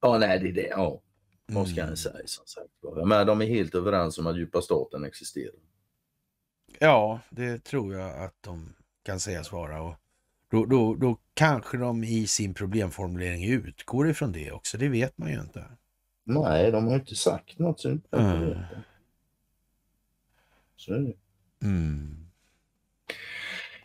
Ja, nej, det är det. Ja. Vad ska jag mm. säga som sagt Men de är helt överens om att djupa staten existerar. Ja, det tror jag att de kan sägas vara. Och då, då, då kanske de i sin problemformulering utgår ifrån det också. Det vet man ju inte. Nej, de har inte sagt något. Så mm. Så är det. Mm.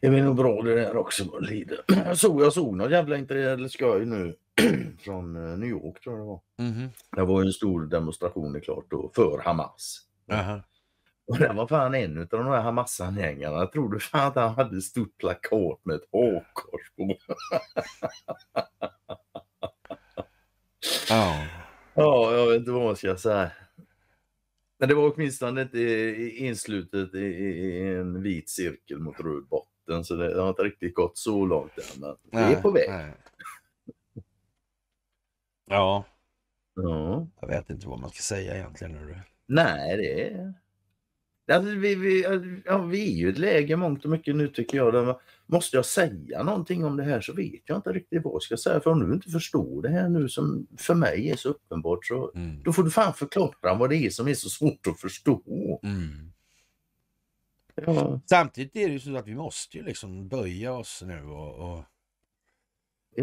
Det blir nog bra det där också vad Jag såg, jag såg något jävla intellektuellt skoj nu [clears throat] från eh, New York tror jag det var. Mm -hmm. Det var ju en stor demonstration det är klart då för Hamas. Uh -huh. Och den var fan en av de här Hamas-anhängarna. Tror du fan att han hade ett stort plakat med ett hakkors på. oh. Ja, jag vet inte vad man ska säga. Men det var åtnslutet i, i, i en vit cirkel mot röd botten mitten så det har inte riktigt gått så långt än. Men nej, vi är på väg. Nej. Ja. ja. Jag vet inte vad man ska säga egentligen. Nu. Nej, det är... Alltså, vi, vi, ja, vi är ju i ett läge mångt och mycket nu tycker jag. Där, måste jag säga någonting om det här så vet jag inte riktigt vad jag ska säga. För om du inte förstår det här nu som för mig är så uppenbart så mm. då får du fan förklara vad det är som är så svårt att förstå. Mm. Ja. Samtidigt är det ju så att vi måste ju liksom böja oss nu och, och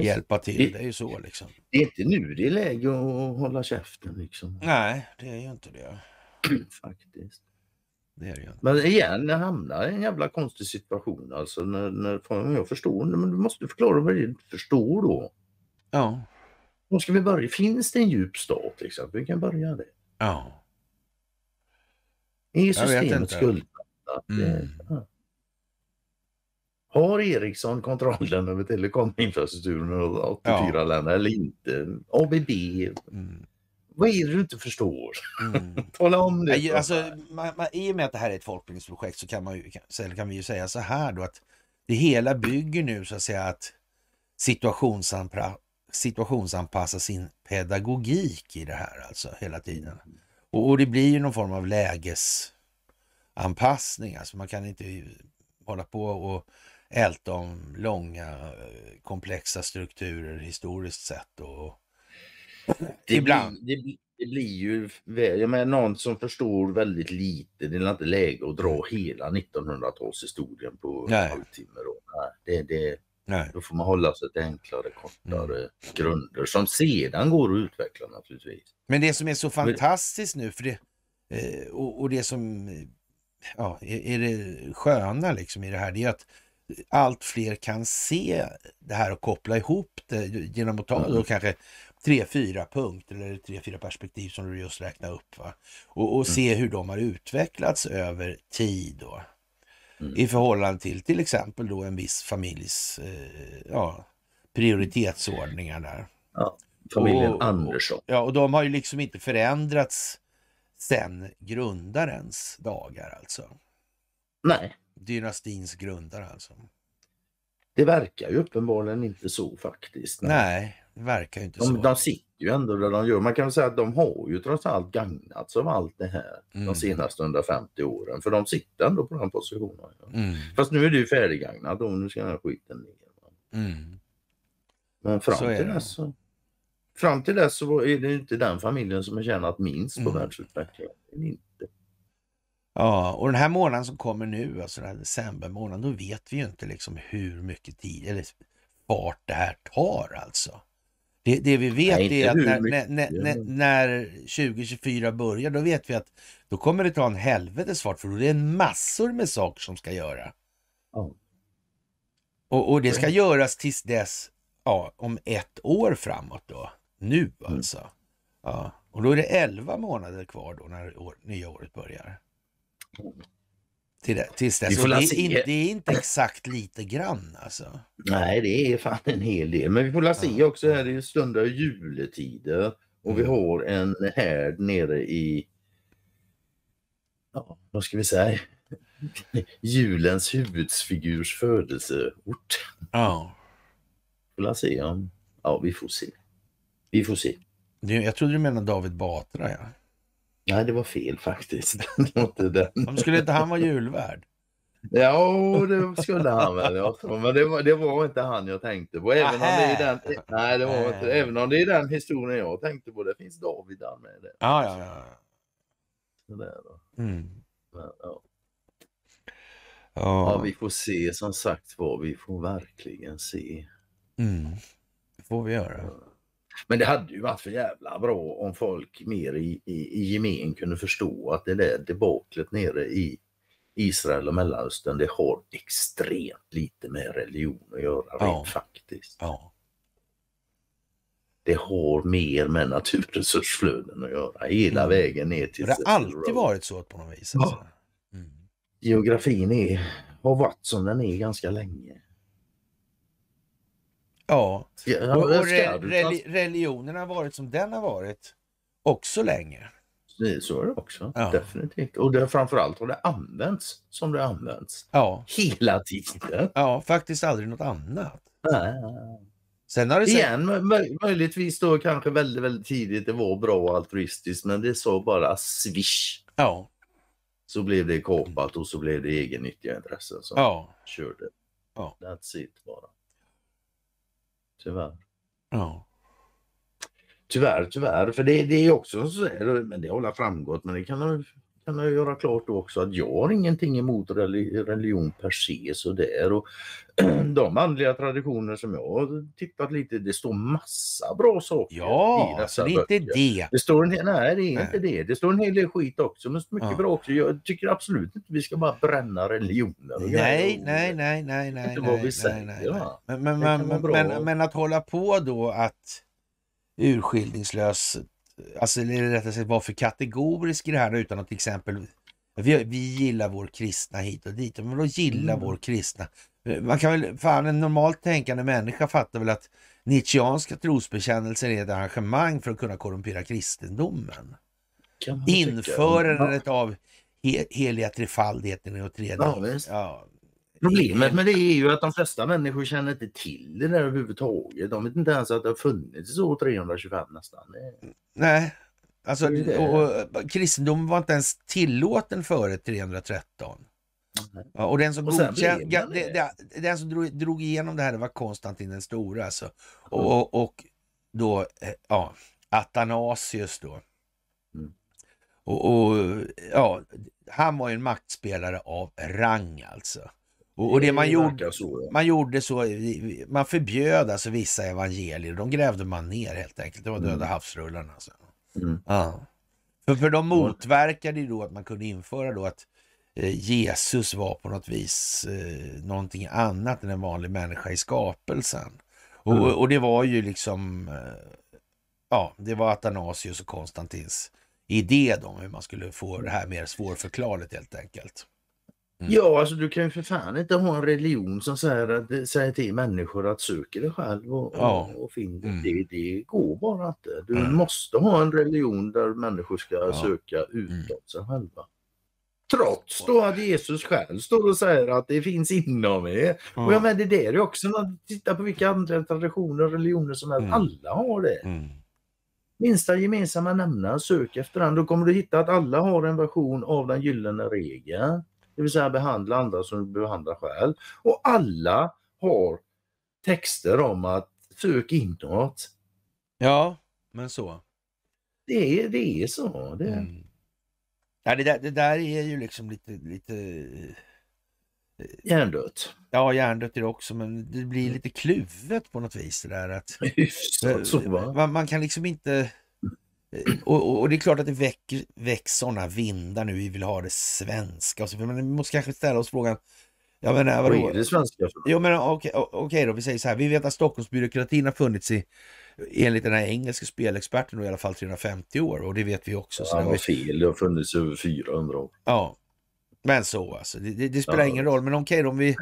hjälpa till. Det, är ju så liksom. Det är inte nu det är läge att hålla käften liksom. Nej, det är ju inte det. [clears throat] Faktiskt. Det är det ju inte. Men igen, jag hamnar i en jävla konstig situation alltså. När, när jag förstår, men du måste förklara vad det är du förstår då. Ja. Då ska vi börja. Finns det en djup stat liksom? Vi kan börja det. Ja. Är systemet skuldbelagt? mm. Eh, ja. Har Ericsson kontrollen över telekominfrastrukturen och 84 ja. länder eller inte? ABB? Mm. Vad är det du inte förstår? Mm. [laughs] Tala om det. Nej, alltså, man, man, I och med att det här är ett folkbildningsprojekt så kan, man ju, kan, kan vi ju säga så här då att det hela bygger nu så att säga att situationsanpra, situationsanpassa sin pedagogik i det här alltså hela tiden. Mm. Och, och det blir ju någon form av läges anpassning. Alltså man kan inte hålla på och älta om långa eh, komplexa strukturer historiskt sett. Och... Det Ibland. Blir, det, det, blir ju jag menar, någon som förstår väldigt lite. Det är inte läge att dra mm. hela 1900-talshistorien på en halvtimme. Då. Det, det, Då får man hålla sig till enklare, kortare mm. grunder som sedan går att utveckla naturligtvis. Men det som är så fantastiskt nu, för det, eh, och, och det som ja, är det sköna liksom i det här, det är att allt fler kan se det här och koppla ihop det genom att ta mm. då kanske tre, fyra punkter eller tre, fyra perspektiv som du just räknade upp. Va? Och, och mm. se hur de har utvecklats över tid. Då. Mm. i förhållande till till exempel då en viss familjs eh, ja, prioritetsordningar där. Ja, familjen och, Andersson. Ja, och de har ju liksom inte förändrats sen grundarens dagar alltså? Nej. Dynastins grundare alltså? Det verkar ju uppenbarligen inte så faktiskt. Nej, det verkar ju inte de, så. De sitter ju ändå där de gör. Man kan väl säga att de har ju trots allt gagnats av allt det här mm. de senaste 150 åren. För de sitter ändå på den positionen. Ja. Mm. Fast nu är det ju färdiggagnat och nu ska den här skiten ner. Mm. Men fram så till dess så fram till dess så är det inte den familjen som har tjänat minst på mm. världsutvecklingen. Inte. Ja, och den här månaden som kommer nu, alltså den här decembermånaden, då vet vi ju inte liksom hur mycket tid eller vart det här tar alltså. Det, det vi vet Nej, är att när, när, när, när 2024 börjar, då vet vi att då kommer det ta en helvetes fart, för då är det massor med saker som ska göra. Ja. Och, och det ska göras tills dess, ja, om ett år framåt då. Nu mm. alltså. Mm. Ja. Och då är det 11 månader kvar då när år, nya året börjar. Till det, tills dess. Det, är, det är inte exakt lite grann alltså. Nej, det är fan en hel del. Men vi får la se också här, det stundar juletider och vi mm. har en härd nere i, ja, vad ska vi säga, [laughs] julens huvudfigurs födelseort. Ja. Vi får se om, ja vi får se. Vi får se. Jag trodde du menade David Batra. Ja. Nej, det var fel faktiskt. [laughs] Men skulle inte han vara julvärd? Ja, det skulle han väl. Men det var, det var, inte han jag tänkte på. Även om det är den, nej, det var inte, även om det är den historien jag tänkte på. Det finns David där med. Det. Ah, ja, ja, ja. Där då. Mm. Men, ja. Ja. ja. vi får se som sagt var. Vi får verkligen se. Mm. Det får vi göra. Ja. Men det hade ju varit för jävla bra om folk mer i, i, i gemen kunde förstå att det där debaklet nere i Israel och Mellanöstern det har extremt lite med religion att göra ja. rent faktiskt. Ja. Det har mer med naturresursflöden att göra hela mm. vägen ner till... Det har alltid road. varit så på något vis. Alltså. Ja. Mm. Geografin är, har varit som den är ganska länge. Ja, ja och, och re, reli, religionen har varit som den har varit också länge. Det, så är det också, ja. definitivt. Och det, framförallt har det använts som det använts. Ja. Hela tiden. Ja, faktiskt aldrig något annat. Nej. Sen har det Igen, Möj möjligtvis då kanske väldigt, väldigt tidigt det var bra och altruistiskt men det sa bara swish. Ja. Så blev det kapat och så blev det egennyttiga intressen som ja. körde. Ja. That's it bara. Tyvärr. Ja. Tyvärr, tyvärr. För det, det är också så men det har väl framgått, men det kan kan jag göra klart också att jag har ingenting emot religion per se sådär. Och [clears throat] de andliga traditioner som jag har tittat lite, det står massa bra saker ja, i dessa det är böcker. Det. det står en, nej, det är nej. inte det. Det står en hel del skit också, men mycket ja. bra också. Jag tycker absolut inte vi ska bara bränna religioner. Nej, nej, nej, nej, nej. Inte nej, vad vi säger. Nej, nej, men, men, men, men, att hålla på då att urskillningslös alltså sagt vara för kategorisk i det här utan att till exempel vi, vi gillar vår kristna hit och dit. Men då gillar mm. vår kristna. Man kan väl, fan en normalt tänkande människa fattar väl att Nietzscheanska trosbekännelser är ett arrangemang för att kunna korrumpera kristendomen. Införandet av he, heliga trefaldigheten och treenheten. Ja, Problemet med det är ju att de flesta människor känner inte till det där överhuvudtaget. De vet inte ens att det har funnits så 325 nästan. Nej, alltså och, kristendom var inte ens tillåten före 313. Ja, och den som, och godkänd, ja, det, det, den som drog, drog, igenom det här var Konstantin den store alltså. Och, mm. och, och, då eh, ja, Athanasius då. Mm. Och, och, ja, han var ju en maktspelare av rang alltså. Och, och det, man gjorde, så, ja. man gjorde så, man förbjöd alltså vissa evangelier. De grävde man ner helt enkelt. Det var döda mm. havsrullarna. Alltså. Mm. Ja. För, för de motverkade ju då att man kunde införa då att eh, Jesus var på något vis eh, någonting annat än en vanlig människa i skapelsen. Och, mm. och det var ju liksom, eh, ja, det var Athanasius och Konstantins idé om hur man skulle få det här mer svårförklarligt helt enkelt. Mm. Ja, alltså du kan ju för fan inte ha en religion som säger, att, eh, säger till människor att söka dig själv och, ja. och, och finn mm. det. Det går bara inte. Du mm. måste ha en religion där människor ska ja. söka mm. utåt sig själva. Trots då att Jesus själv står och säger att det finns inom er. Ja. Och jag menar det är det också när du tittar på vilka andra traditioner och religioner som helst. Mm. Alla har det minsta gemensamma nämnare, sök efter den. Då kommer du hitta att alla har en version av den gyllene regeln det vill säga behandla andra som du behandlar själv. Och alla har texter om att sök inåt. Ja, men så. Det är, det är så. Det... Mm. Ja, det, där, det där är ju liksom lite... lite... Eh, hjärndött. Ja, hjärndött är det också, men det blir mm. lite kluvet på något vis det där att... [laughs] Hyfsat så va? Man, man kan liksom inte... Eh, och, och, och, det är klart att det väcker, väcks sådana vindar nu. Vi vill ha det svenska. Och så, men vi måste kanske ställa oss frågan. Jag menar, eh, vadå? Är det svenska? Jo, men okej, okej då. Vi säger så här. Vi vet att Stockholmsbyråkratin har funnits i enligt den här engelska spelexperten i alla fall 350 år och det vet vi också. Så ja, det fel, det har funnits över 400 år. Ja, men så alltså. Det, det, det spelar ja. ingen roll, men okej okay, om vi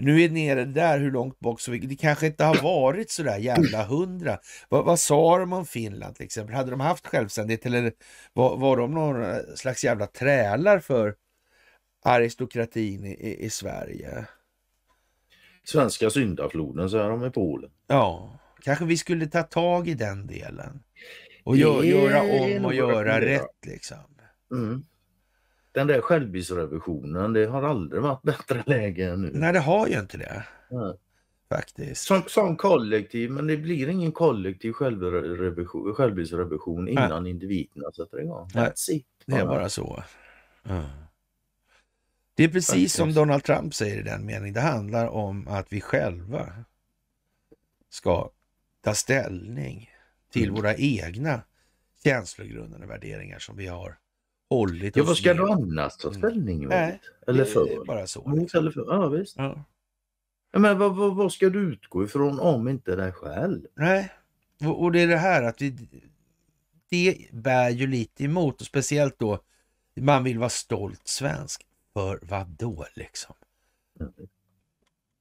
nu är nere där hur långt bak som Det kanske inte har varit så där jävla hundra. Vad, vad sa de om Finland till exempel? Hade de haft självständighet eller var, var de någon eh, slags jävla trälar för aristokratin i, i Sverige? Svenska syndafloden, så är de i Polen. Ja, kanske vi skulle ta tag i den delen. Och gö göra om och göra rätt liksom. Mm den där självbildsrevisionen, det har aldrig varit bättre läge än nu. Nej, det har ju inte det. Nej. Faktiskt. Som, som kollektiv, men det blir ingen kollektiv självrevision, självbildsrevision innan Nej. individerna sätter igång. Nej. That's it. Det är bara så. Mm. Det är precis Faktiskt. som Donald Trump säger i den meningen. Det handlar om att vi själva ska ta ställning till mm. våra egna känslogrunder och värderingar som vi har hållit Ja, vad ska du annars ta mm. ställning mot? eller för? bara så. Mot eller för? Ja, visst. Ja. Men vad, vad, vad, ska du utgå ifrån om inte dig själv? Nej, och, och, det är det här att vi, det bär ju lite emot och speciellt då man vill vara stolt svensk. För vad då liksom? Mm.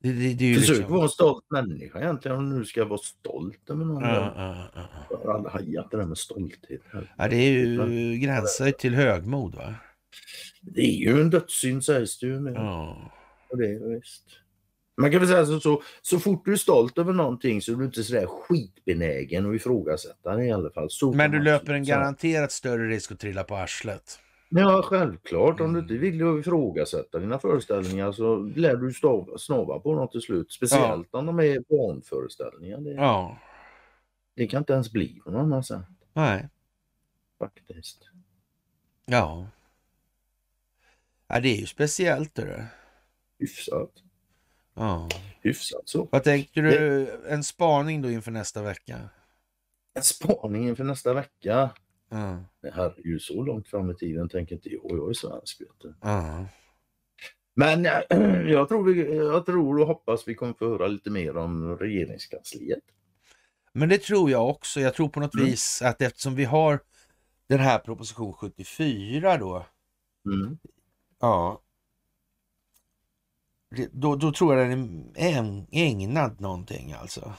Det, det, det Försök liksom... vara en stolt människa egentligen om du ska vara stolt över någon. Ja, ja, ja. Jag har aldrig hajat det där med stolthet. Ja, det är ju gränser till högmod va? Det är ju en dödssynd sägs det ju. Ja. Och det är visst. Man kan väl säga så, så, så fort du är stolt över någonting så är du inte sådär skitbenägen och ifrågasätta det i alla fall. Så men du löper en garanterat större risk att trilla på arslet. Ja, självklart. Om du inte mm. vill ifrågasätta dina föreställningar så lär du snava på dem till slut. Speciellt ja. om de är barnföreställningar. Det, ja. det kan inte ens bli på något annat sätt. Nej. Faktiskt. Ja. Ja, det är ju speciellt. Det. Hyfsat. Ja. Hyfsat så. Vad tänkte du? Det... En spaning då inför nästa vecka? En spaning inför nästa vecka? Ja. Men herregud, så långt fram i tiden tänker inte jag. Jag är svensk. Vet du. Ja. Men jag, eh, [clears throat] jag, tror vi, jag tror och hoppas vi kommer få höra lite mer om regeringskansliet. Men det tror jag också. Jag tror på något mm. vis att eftersom vi har den här proposition 74 då. Mm. Ja. Då, då tror jag den är ägnad någonting alltså.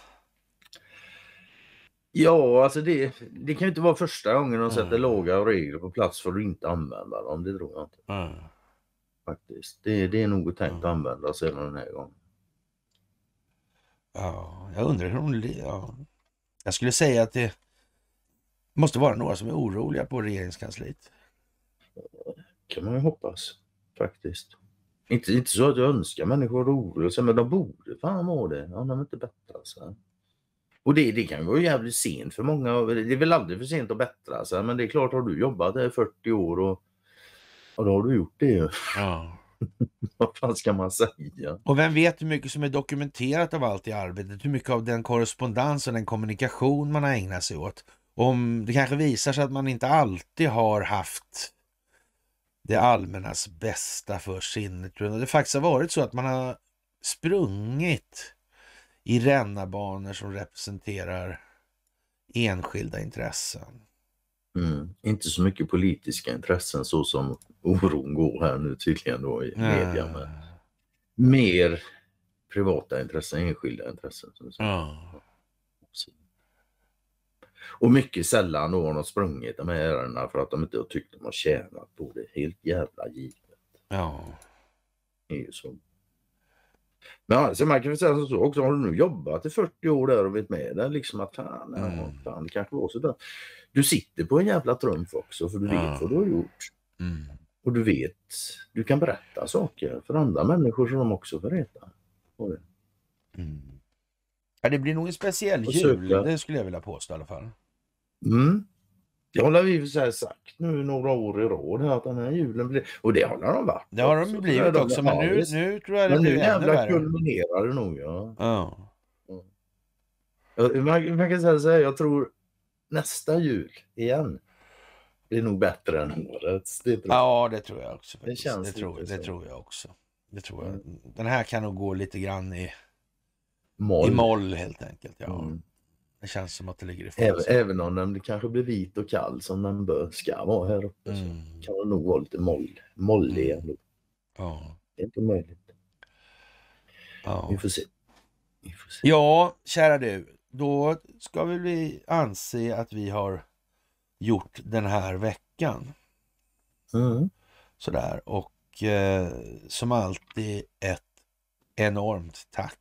Ja, alltså det, det kan ju inte vara första gången de sätter mm. lagar och regler på plats för att inte använda dem. Det tror jag inte. Mm. Faktiskt. Det, det är nog tänkt mm. att använda sedan den här gången. Ja, jag undrar hur de... Ja. Jag skulle säga att det måste vara några som är oroliga på regeringskansliet. kan man ju hoppas, faktiskt. Inte, inte så att jag önskar människor oroliga, men de borde fan vara det. Ja, de är inte bättre alltså. Och det, det kan vara jävligt sent för många. Det är väl aldrig för sent att bättra sig. Men det är klart, har du jobbat i 40 år och, och då har du gjort det ju. Ja. [laughs] Vad fan ska man säga? Och vem vet hur mycket som är dokumenterat av allt i arbetet? Hur mycket av den korrespondens och den kommunikation man har ägnat sig åt? Om det kanske visar sig att man inte alltid har haft det allmännas bästa för sinnet. Det faktiskt har varit så att man har sprungit i rännarbanor som representerar enskilda intressen. Mm. Inte så mycket politiska intressen så som oron går här nu tydligen då i Nej. media. Men mer privata intressen, enskilda intressen. Som ja. Och mycket sällan då har de sprungit de här ärendena för att de inte har tyckt de har tjänat på det. Helt jävla givet. Ja. Det är ju så. Men alltså, man kan väl säga så också, har du nu jobbat i 40 år där och vet med dig liksom att fan, ah, mm. ja, fan det kanske var sådär. Du sitter på en jävla trumf också för du ja. vet vad du har gjort. Mm. Och du vet, du kan berätta saker för andra människor som de också får veta. Mm. Ja, det blir nog en speciell jul, det eh, skulle jag vilja påstå i alla fall. Mm. Det har vi för sig sagt nu några år i rad att den här julen blir... Och det har de varit. Det har de också. blivit de också, men nu, nu tror jag det men blir nu ännu värre. kulminerar det nog. Ja. ja. ja. Man, man, kan säga så här, jag tror nästa jul igen blir nog bättre än årets. Det tror jag. Ja, det tror jag också. Det, känns det, tror, det tror jag också. Det tror jag. Mm. Den här kan nog gå lite grann i moll, i moll helt enkelt. Ja. Mm. Det känns som att det ligger i fasen. Även om den kanske blir vit och kall som den bör ska vara här uppe mm. så kan den nog vara lite moll, mollig mm. ändå. Ja. Det är inte möjligt. Ja. Vi får se. Vi får se. Ja, kära du. Då ska vi väl anse att vi har gjort den här veckan. Mm. Sådär och eh, som alltid ett enormt tack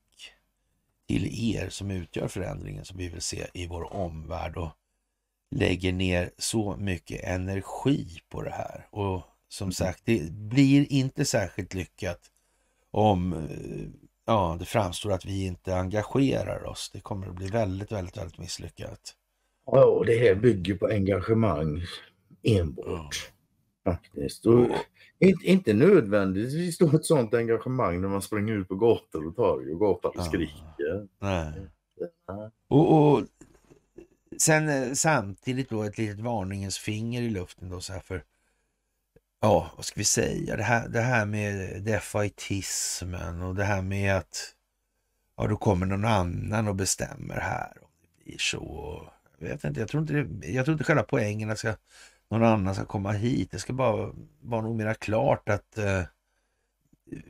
till er som utgör förändringen som vi vill se i vår omvärld och lägger ner så mycket energi på det här. Och som mm. sagt, det blir inte särskilt lyckat om eh, ja, det framstår att vi inte engagerar oss. Det kommer att bli väldigt, väldigt, väldigt misslyckat. Ja, det här bygger på engagemang enbart. Ja. Faktiskt. Och inte, inte nödvändigtvis då ett sånt engagemang när man springer ut på gator och torg och gapar och skriker. Nej. Och, och, sen eh, samtidigt då ett litet varningens finger i luften då så här för ja, vad ska vi säga, det här, det här med defaitismen och det här med att ja, då kommer någon annan och bestämmer här om det blir så. Jag vet inte, jag tror inte, det, jag tror inte själva poängen att ska någon annan ska komma hit. Det ska bara vara nog mera klart att eh,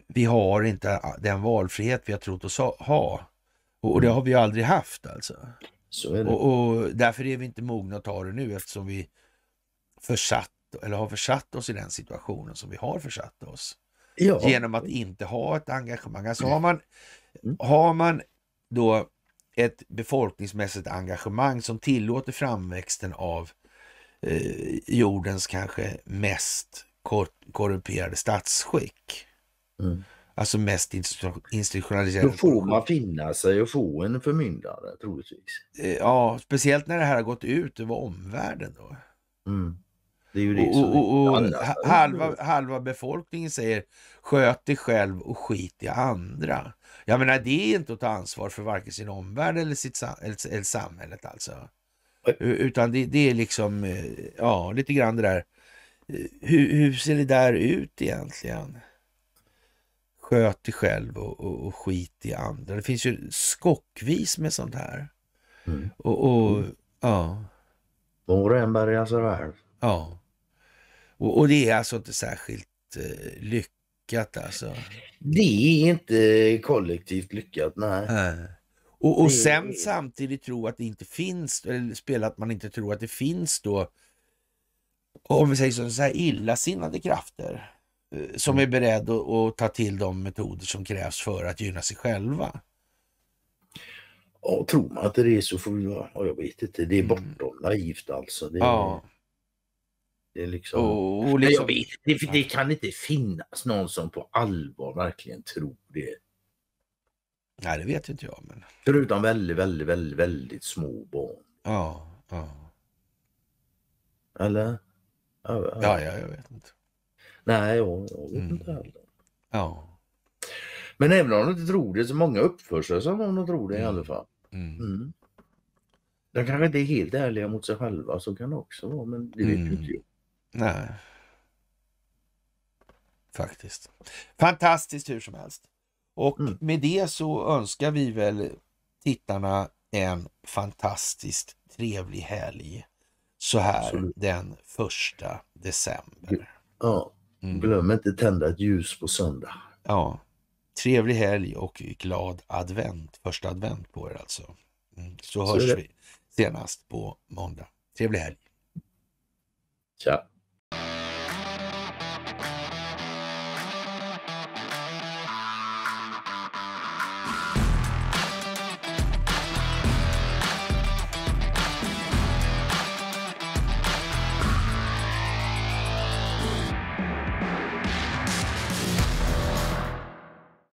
vi har inte den valfrihet vi har trott oss ha. Och, och det mm. har vi aldrig haft alltså. Och, och, därför är vi inte mogna att ta det nu eftersom vi försatt eller har försatt oss i den situationen som vi har försatt oss. Ja. Genom att inte ha ett engagemang. Alltså har man, mm. har man då ett befolkningsmässigt engagemang som tillåter framväxten av eh, jordens kanske mest kor korrumperade statsskick. Mm. Alltså mest institutionaliserade. Då får man finna sig och få en förmyndare troligtvis. Eh, ja, speciellt när det här har gått ut över omvärlden. Då. Mm. Det är ju det och, och, och halva, halva befolkningen säger sköt dig själv och skit i andra. Jag menar det är inte att ta ansvar för varken sin omvärld eller, sitt, eller, eller samhället alltså. Eh, utan det, det är liksom, eh, ja, lite grann det där. Eh, hur, hur ser det där ut egentligen? Sköt dig själv och, och, och skit i andra. Det finns ju skockvis med sånt här. Mm. Och, och mm. ja. Var och en bärgar sig själv. Ja. Och, och, det är alltså inte särskilt eh, lyckat alltså. Det är inte kollektivt lyckat, nej. nej. Och, och sen samtidigt tro att det inte finns, eller spela att man inte tror att det finns då, om vi säger så, så här illasinnade krafter eh, som mm. är beredda att ta till de metoder som krävs för att gynna sig själva. Ja, tror man att det är så får vi ja, jag vet inte, det är mm. bortom naivt alltså. Det, ja. det är liksom... Och, och liksom... Nej, jag liksom- vet, det, det kan inte finnas någon som på allvar verkligen tror det. Nej, det vet inte jag. Men... Förutom väldigt, väldigt, väldigt, väldigt små barn. Ja, ja. Eller? Ja, ja. jag vet inte. Nej, jag, jag vet mm. inte heller. Ja. Men även om de inte tror det så många uppför sig som om de tror det mm. i alla fall. Mm. Mm. De kanske inte är helt ärliga mot sig själva, så kan det också vara, men det vet mm. inte jag. Nej. Faktiskt. Fantastiskt hur som helst. Och mm. med det så önskar vi väl tittarna en fantastiskt trevlig helg så här Absolut. den första december. Ja, mm. glöm inte tända ett ljus på söndag. Ja, trevlig helg och glad advent, första advent på er alltså. Mm. Så, så hörs vi senast på måndag. Trevlig helg! Ciao!